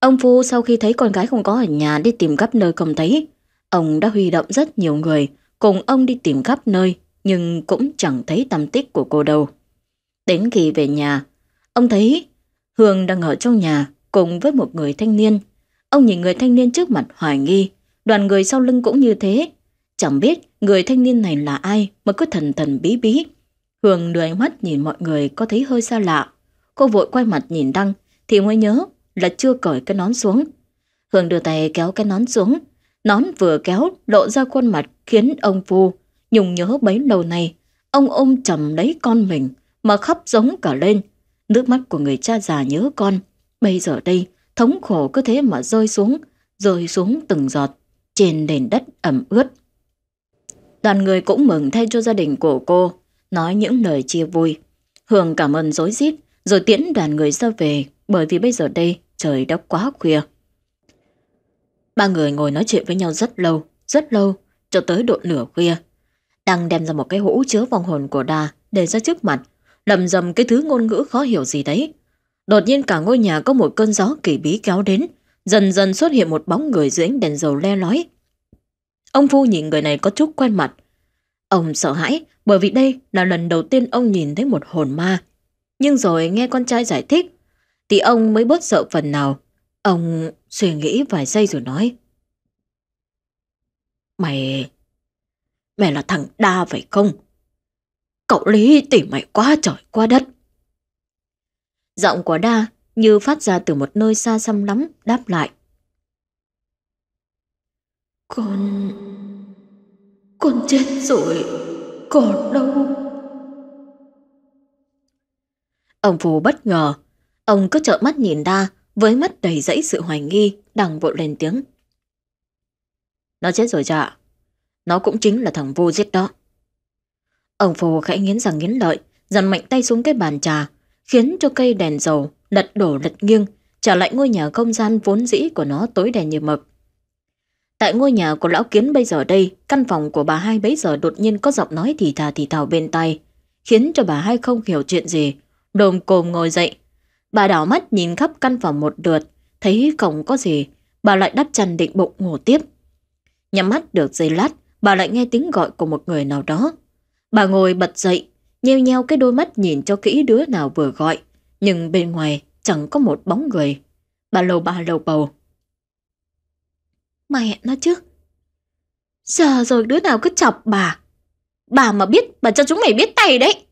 Ông Phu sau khi thấy con gái không có ở nhà đi tìm khắp nơi không thấy, ông đã huy động rất nhiều người cùng ông đi tìm khắp nơi nhưng cũng chẳng thấy tầm tích của cô đâu. Đến khi về nhà, ông thấy Hương đang ở trong nhà cùng với một người thanh niên. Ông nhìn người thanh niên trước mặt hoài nghi, đoàn người sau lưng cũng như thế. Chẳng biết người thanh niên này là ai mà cứ thần thần bí bí. Hường đưa ánh mắt nhìn mọi người có thấy hơi xa lạ. Cô vội quay mặt nhìn Đăng thì mới nhớ là chưa cởi cái nón xuống. Hường đưa tay kéo cái nón xuống. Nón vừa kéo lộ ra khuôn mặt khiến ông Phu nhung nhớ bấy lâu này. Ông ôm chầm lấy con mình mà khóc giống cả lên. Nước mắt của người cha già nhớ con Bây giờ đây, thống khổ cứ thế mà rơi xuống, rơi xuống từng giọt, trên nền đất ẩm ướt. Đoàn người cũng mừng thay cho gia đình của cô, nói những lời chia vui. Hương cảm ơn dối rít rồi tiễn đoàn người ra về, bởi vì bây giờ đây trời đã quá khuya. Ba người ngồi nói chuyện với nhau rất lâu, rất lâu, cho tới độ nửa khuya. Đăng đem ra một cái hũ chứa vong hồn của đà để ra trước mặt, lầm rầm cái thứ ngôn ngữ khó hiểu gì đấy, Đột nhiên cả ngôi nhà có một cơn gió kỳ bí kéo đến, dần dần xuất hiện một bóng người dưới ánh đèn dầu le lói. Ông Phu nhìn người này có chút quen mặt. Ông sợ hãi bởi vì đây là lần đầu tiên ông nhìn thấy một hồn ma. Nhưng rồi nghe con trai giải thích, thì ông mới bớt sợ phần nào. Ông suy nghĩ vài giây rồi nói. Mày... Mày là thằng đa phải không? Cậu Lý tìm mày quá trời quá đất. Giọng của đa như phát ra từ một nơi xa xăm lắm đáp lại. Con... Con chết rồi, còn đâu? Ông Phú bất ngờ, ông cứ trợn mắt nhìn đa với mắt đầy dẫy sự hoài nghi đằng vội lên tiếng. Nó chết rồi chà, nó cũng chính là thằng vô giết đó. Ông Phù khẽ nghiến răng nghiến lợi, dần mạnh tay xuống cái bàn trà khiến cho cây đèn dầu lật đổ lật nghiêng, trở lại ngôi nhà không gian vốn dĩ của nó tối đèn như mập. Tại ngôi nhà của lão kiến bây giờ đây, căn phòng của bà hai bấy giờ đột nhiên có giọng nói thì thà thì thào bên tay, khiến cho bà hai không hiểu chuyện gì, đồm cồm ngồi dậy. Bà đảo mắt nhìn khắp căn phòng một lượt, thấy không có gì, bà lại đắp chăn định bụng ngủ tiếp. Nhắm mắt được giây lát, bà lại nghe tiếng gọi của một người nào đó. Bà ngồi bật dậy, nheo nheo cái đôi mắt nhìn cho kỹ đứa nào vừa gọi, nhưng bên ngoài chẳng có một bóng người. Bà lầu bà lầu bầu. Mẹ nó chứ. Giờ rồi đứa nào cứ chọc bà. Bà mà biết, bà cho chúng mày biết tay đấy.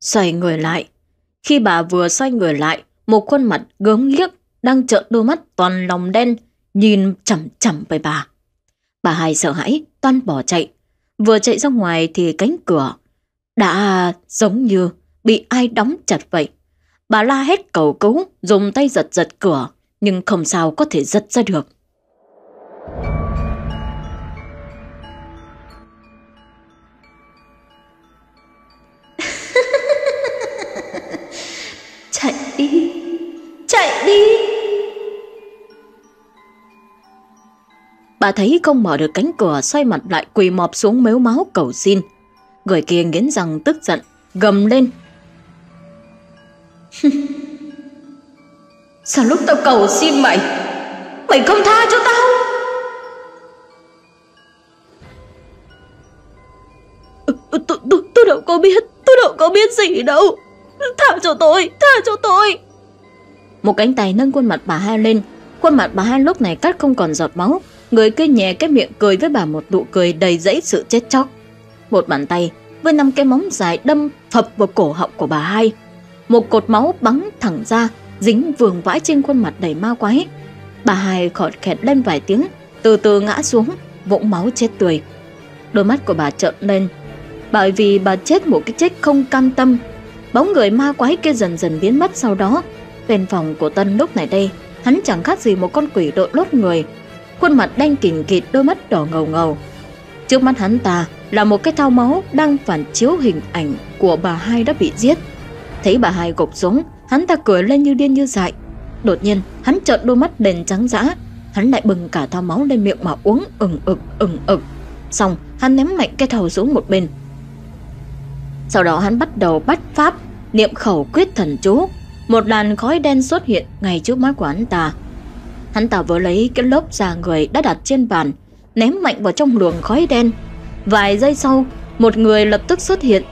Xoay người lại. Khi bà vừa xoay người lại, một khuôn mặt gớm liếc đang trợn đôi mắt toàn lòng đen nhìn chậm chậm về bà. Bà hai sợ hãi, toan bỏ chạy. Vừa chạy ra ngoài thì cánh cửa đã giống như bị ai đóng chặt vậy. Bà la hết cầu cứu, dùng tay giật giật cửa, nhưng không sao có thể giật ra được. chạy đi, chạy đi. Bà thấy không mở được cánh cửa xoay mặt lại quỳ mọp xuống mếu máu cầu xin Người kia nghiến răng tức giận, gầm lên. Sao lúc tao cầu xin mày, mày không tha cho tao? Tôi, tôi, tôi đâu có biết, tôi đâu có biết gì đâu. Tha cho tôi, tha cho tôi. Một cánh tay nâng khuôn mặt bà hai lên, khuôn mặt bà hai lúc này cắt không còn giọt máu, người kia nhẹ cái miệng cười với bà một nụ cười đầy dẫy sự chết chóc. Một bàn tay với năm cái móng dài đâm phập vào cổ họng của bà hai. Một cột máu bắn thẳng ra, dính vườn vãi trên khuôn mặt đầy ma quái. Bà hai khọt khẹt lên vài tiếng, từ từ ngã xuống, vũng máu chết tươi. Đôi mắt của bà trợn lên, bởi vì bà chết một cái chết không cam tâm. Bóng người ma quái kia dần dần biến mất sau đó. Bên phòng của Tân lúc này đây, hắn chẳng khác gì một con quỷ đội lốt người. Khuôn mặt đen kình kịt đôi mắt đỏ ngầu ngầu, Trước mắt hắn ta là một cái thao máu đang phản chiếu hình ảnh của bà hai đã bị giết. Thấy bà hai gục xuống, hắn ta cười lên như điên như dại. Đột nhiên, hắn trợn đôi mắt đền trắng dã, hắn lại bừng cả thao máu lên miệng mà uống ừng ực ừng ực. Xong, hắn ném mạnh cái thau xuống một bên. Sau đó hắn bắt đầu bắt pháp, niệm khẩu quyết thần chú. Một làn khói đen xuất hiện ngay trước mắt của hắn ta. Hắn ta vừa lấy cái lốp da người đã đặt trên bàn, ném mạnh vào trong luồng khói đen. Vài giây sau, một người lập tức xuất hiện,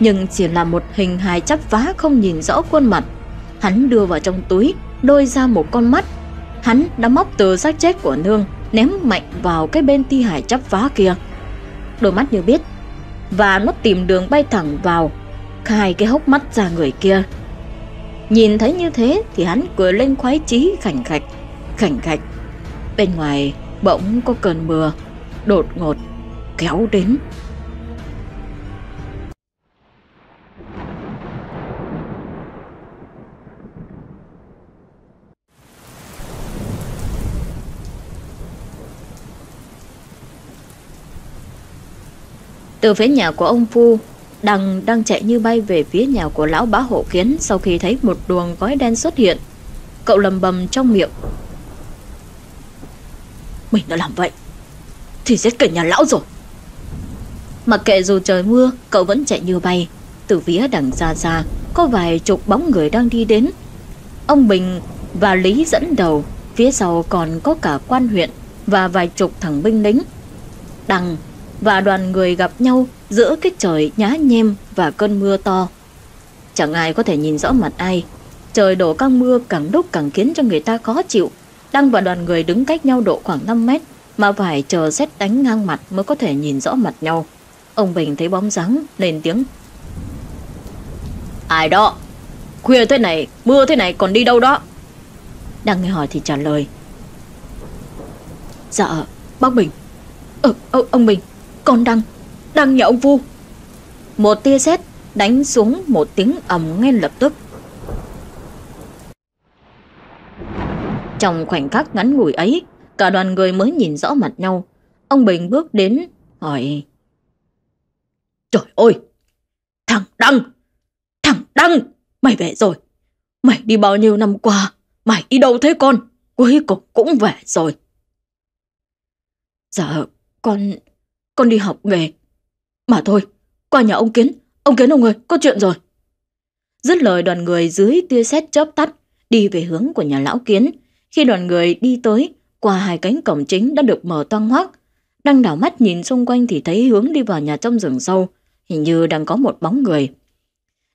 nhưng chỉ là một hình hài chắp vá không nhìn rõ khuôn mặt. Hắn đưa vào trong túi, đôi ra một con mắt. Hắn đã móc từ xác chết của nương, ném mạnh vào cái bên thi hài chắp vá kia. Đôi mắt như biết, và nó tìm đường bay thẳng vào, khai cái hốc mắt ra người kia. Nhìn thấy như thế thì hắn cười lên khoái chí khảnh khạch, khảnh khạch. Bên ngoài Bỗng có cơn mưa Đột ngột kéo đến Từ phía nhà của ông Phu Đằng đang chạy như bay về phía nhà của lão bá hộ kiến Sau khi thấy một luồng gói đen xuất hiện Cậu lầm bầm trong miệng mình đã làm vậy Thì giết cả nhà lão rồi Mặc kệ dù trời mưa Cậu vẫn chạy như bay Từ phía đằng xa xa Có vài chục bóng người đang đi đến Ông Bình và Lý dẫn đầu Phía sau còn có cả quan huyện Và vài chục thằng binh lính Đằng và đoàn người gặp nhau Giữa cái trời nhá nhem Và cơn mưa to Chẳng ai có thể nhìn rõ mặt ai Trời đổ căng mưa càng lúc càng khiến cho người ta khó chịu Đăng và đoàn người đứng cách nhau độ khoảng 5 mét mà phải chờ xét đánh ngang mặt mới có thể nhìn rõ mặt nhau. Ông Bình thấy bóng dáng, lên tiếng. Ai đó? Khuya thế này, mưa thế này còn đi đâu đó? Đăng nghe hỏi thì trả lời. Dạ, bác Bình. Ờ, ừ, ông Bình, con Đăng, Đăng nhà ông Vu. Một tia sét đánh xuống một tiếng ầm ngay lập tức. Trong khoảnh khắc ngắn ngủi ấy, cả đoàn người mới nhìn rõ mặt nhau. Ông Bình bước đến, hỏi. Trời ơi! Thằng Đăng! Thằng Đăng! Mày về rồi! Mày đi bao nhiêu năm qua? Mày đi đâu thế con? Cuối cùng cũng về rồi. Dạ, con... Con đi học nghề. Mà thôi, qua nhà ông Kiến. Ông Kiến ông ơi, có chuyện rồi. Dứt lời đoàn người dưới tia sét chớp tắt, đi về hướng của nhà lão Kiến. Khi đoàn người đi tới, qua hai cánh cổng chính đã được mở toang hoác, đang đảo mắt nhìn xung quanh thì thấy hướng đi vào nhà trong rừng sâu, hình như đang có một bóng người.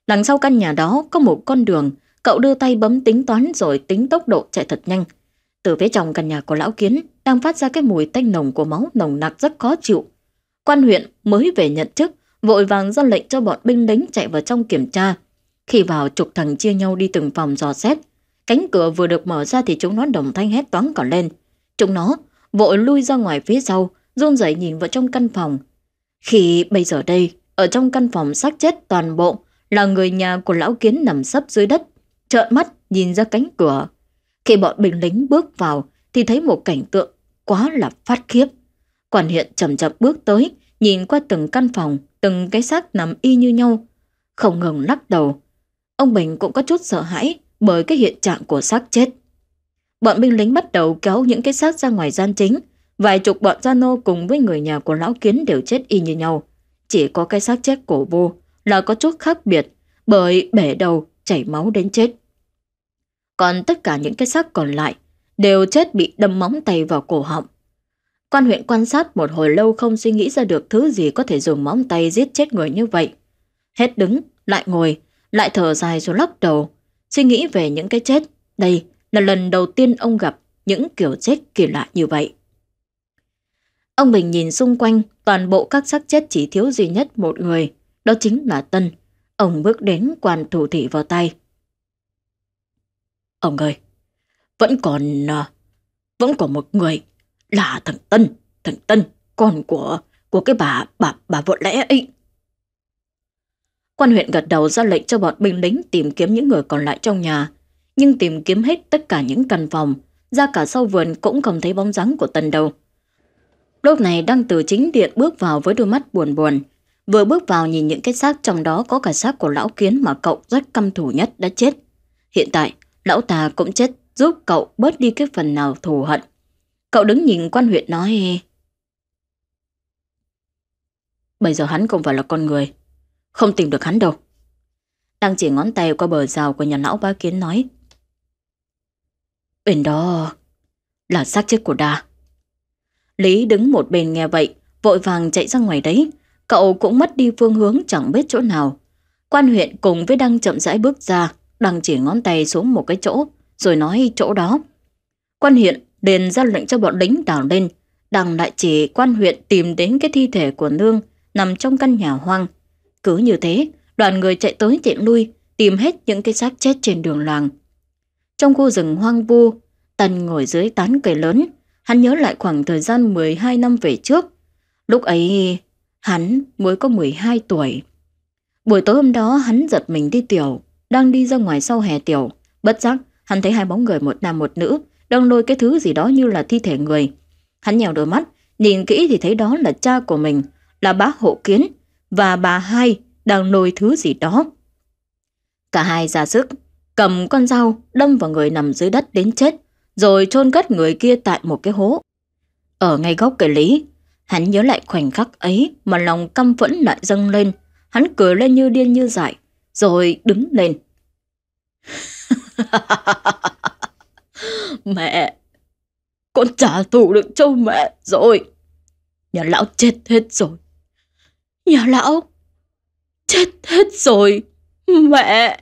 Đằng sau căn nhà đó có một con đường, cậu đưa tay bấm tính toán rồi tính tốc độ chạy thật nhanh. Từ phía trong căn nhà của lão kiến đang phát ra cái mùi tanh nồng của máu nồng nặc rất khó chịu. Quan huyện mới về nhận chức, vội vàng ra lệnh cho bọn binh lính chạy vào trong kiểm tra. Khi vào, chục thằng chia nhau đi từng phòng dò xét, Cánh cửa vừa được mở ra thì chúng nó đồng thanh hét toáng cả lên. Chúng nó vội lui ra ngoài phía sau, run rẩy nhìn vào trong căn phòng. Khi bây giờ đây, ở trong căn phòng xác chết toàn bộ là người nhà của lão kiến nằm sấp dưới đất, trợn mắt nhìn ra cánh cửa. Khi bọn binh lính bước vào thì thấy một cảnh tượng quá là phát khiếp. Quản hiện chậm chậm bước tới, nhìn qua từng căn phòng, từng cái xác nằm y như nhau, không ngừng lắc đầu. Ông Bình cũng có chút sợ hãi, bởi cái hiện trạng của xác chết. Bọn binh lính bắt đầu kéo những cái xác ra ngoài gian chính. Vài chục bọn gia nô cùng với người nhà của lão kiến đều chết y như nhau. Chỉ có cái xác chết cổ vô là có chút khác biệt bởi bể đầu chảy máu đến chết. Còn tất cả những cái xác còn lại đều chết bị đâm móng tay vào cổ họng. Quan huyện quan sát một hồi lâu không suy nghĩ ra được thứ gì có thể dùng móng tay giết chết người như vậy. Hết đứng, lại ngồi, lại thở dài rồi lắc đầu, Suy nghĩ về những cái chết, đây là lần đầu tiên ông gặp những kiểu chết kỳ lạ như vậy. Ông Bình nhìn xung quanh, toàn bộ các xác chết chỉ thiếu duy nhất một người, đó chính là Tân. Ông bước đến quan thủ thị vào tay. Ông ơi, vẫn còn... À, vẫn còn một người là thằng Tân, thằng Tân, con của của cái bà bà bà vợ lẽ ấy. Quan huyện gật đầu ra lệnh cho bọn binh lính tìm kiếm những người còn lại trong nhà. Nhưng tìm kiếm hết tất cả những căn phòng, ra cả sau vườn cũng không thấy bóng dáng của tần đầu. Lúc này đang từ chính điện bước vào với đôi mắt buồn buồn. Vừa bước vào nhìn những cái xác trong đó có cả xác của lão kiến mà cậu rất căm thù nhất đã chết. Hiện tại, lão ta cũng chết giúp cậu bớt đi cái phần nào thù hận. Cậu đứng nhìn quan huyện nói... Bây giờ hắn không phải là con người, không tìm được hắn đâu. Đang chỉ ngón tay qua bờ rào của nhà lão bá kiến nói. Bên đó là xác chết của đa. Lý đứng một bên nghe vậy, vội vàng chạy ra ngoài đấy. Cậu cũng mất đi phương hướng chẳng biết chỗ nào. Quan huyện cùng với Đăng chậm rãi bước ra, Đăng chỉ ngón tay xuống một cái chỗ, rồi nói chỗ đó. Quan huyện liền ra lệnh cho bọn lính đào lên. Đăng lại chỉ quan huyện tìm đến cái thi thể của nương nằm trong căn nhà hoang cứ như thế, đoàn người chạy tới chạy lui, tìm hết những cái xác chết trên đường làng. Trong khu rừng hoang vu, Tần ngồi dưới tán cây lớn, hắn nhớ lại khoảng thời gian 12 năm về trước. Lúc ấy, hắn mới có 12 tuổi. Buổi tối hôm đó hắn giật mình đi tiểu, đang đi ra ngoài sau hè tiểu. Bất giác, hắn thấy hai bóng người một nam một nữ, đang lôi cái thứ gì đó như là thi thể người. Hắn nhèo đôi mắt, nhìn kỹ thì thấy đó là cha của mình, là bác hộ kiến, và bà hai đang nôi thứ gì đó. Cả hai ra sức, cầm con dao đâm vào người nằm dưới đất đến chết, rồi chôn cất người kia tại một cái hố. Ở ngay góc cây lý, hắn nhớ lại khoảnh khắc ấy mà lòng căm phẫn lại dâng lên. Hắn cười lên như điên như dại, rồi đứng lên. mẹ, con trả thù được cho mẹ rồi. Nhà lão chết hết rồi. Nhà lão Chết hết rồi Mẹ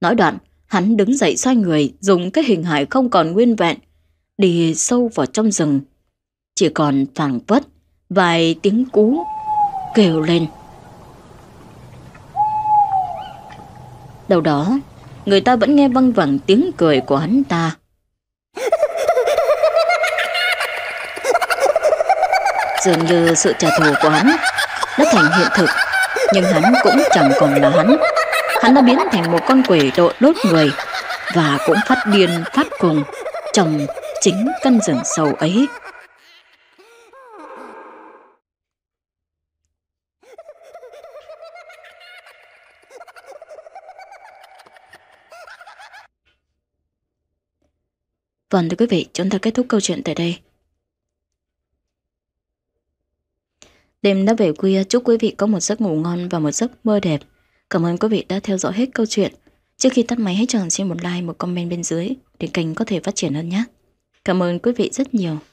Nói đoạn Hắn đứng dậy xoay người Dùng cái hình hài không còn nguyên vẹn Đi sâu vào trong rừng Chỉ còn phảng vất Vài tiếng cú Kêu lên Đầu đó Người ta vẫn nghe văng vẳng tiếng cười của hắn ta Dường như sự trả thù của hắn đã thành hiện thực, nhưng hắn cũng chẳng còn là hắn. Hắn đã biến thành một con quỷ đội đốt người và cũng phát điên phát cùng trong chính căn rừng sâu ấy. Vâng thưa quý vị, chúng ta kết thúc câu chuyện tại đây. Đêm đã về khuya, chúc quý vị có một giấc ngủ ngon và một giấc mơ đẹp. Cảm ơn quý vị đã theo dõi hết câu chuyện. Trước khi tắt máy hãy cho Hằng xin một like, một comment bên dưới để kênh có thể phát triển hơn nhé. Cảm ơn quý vị rất nhiều.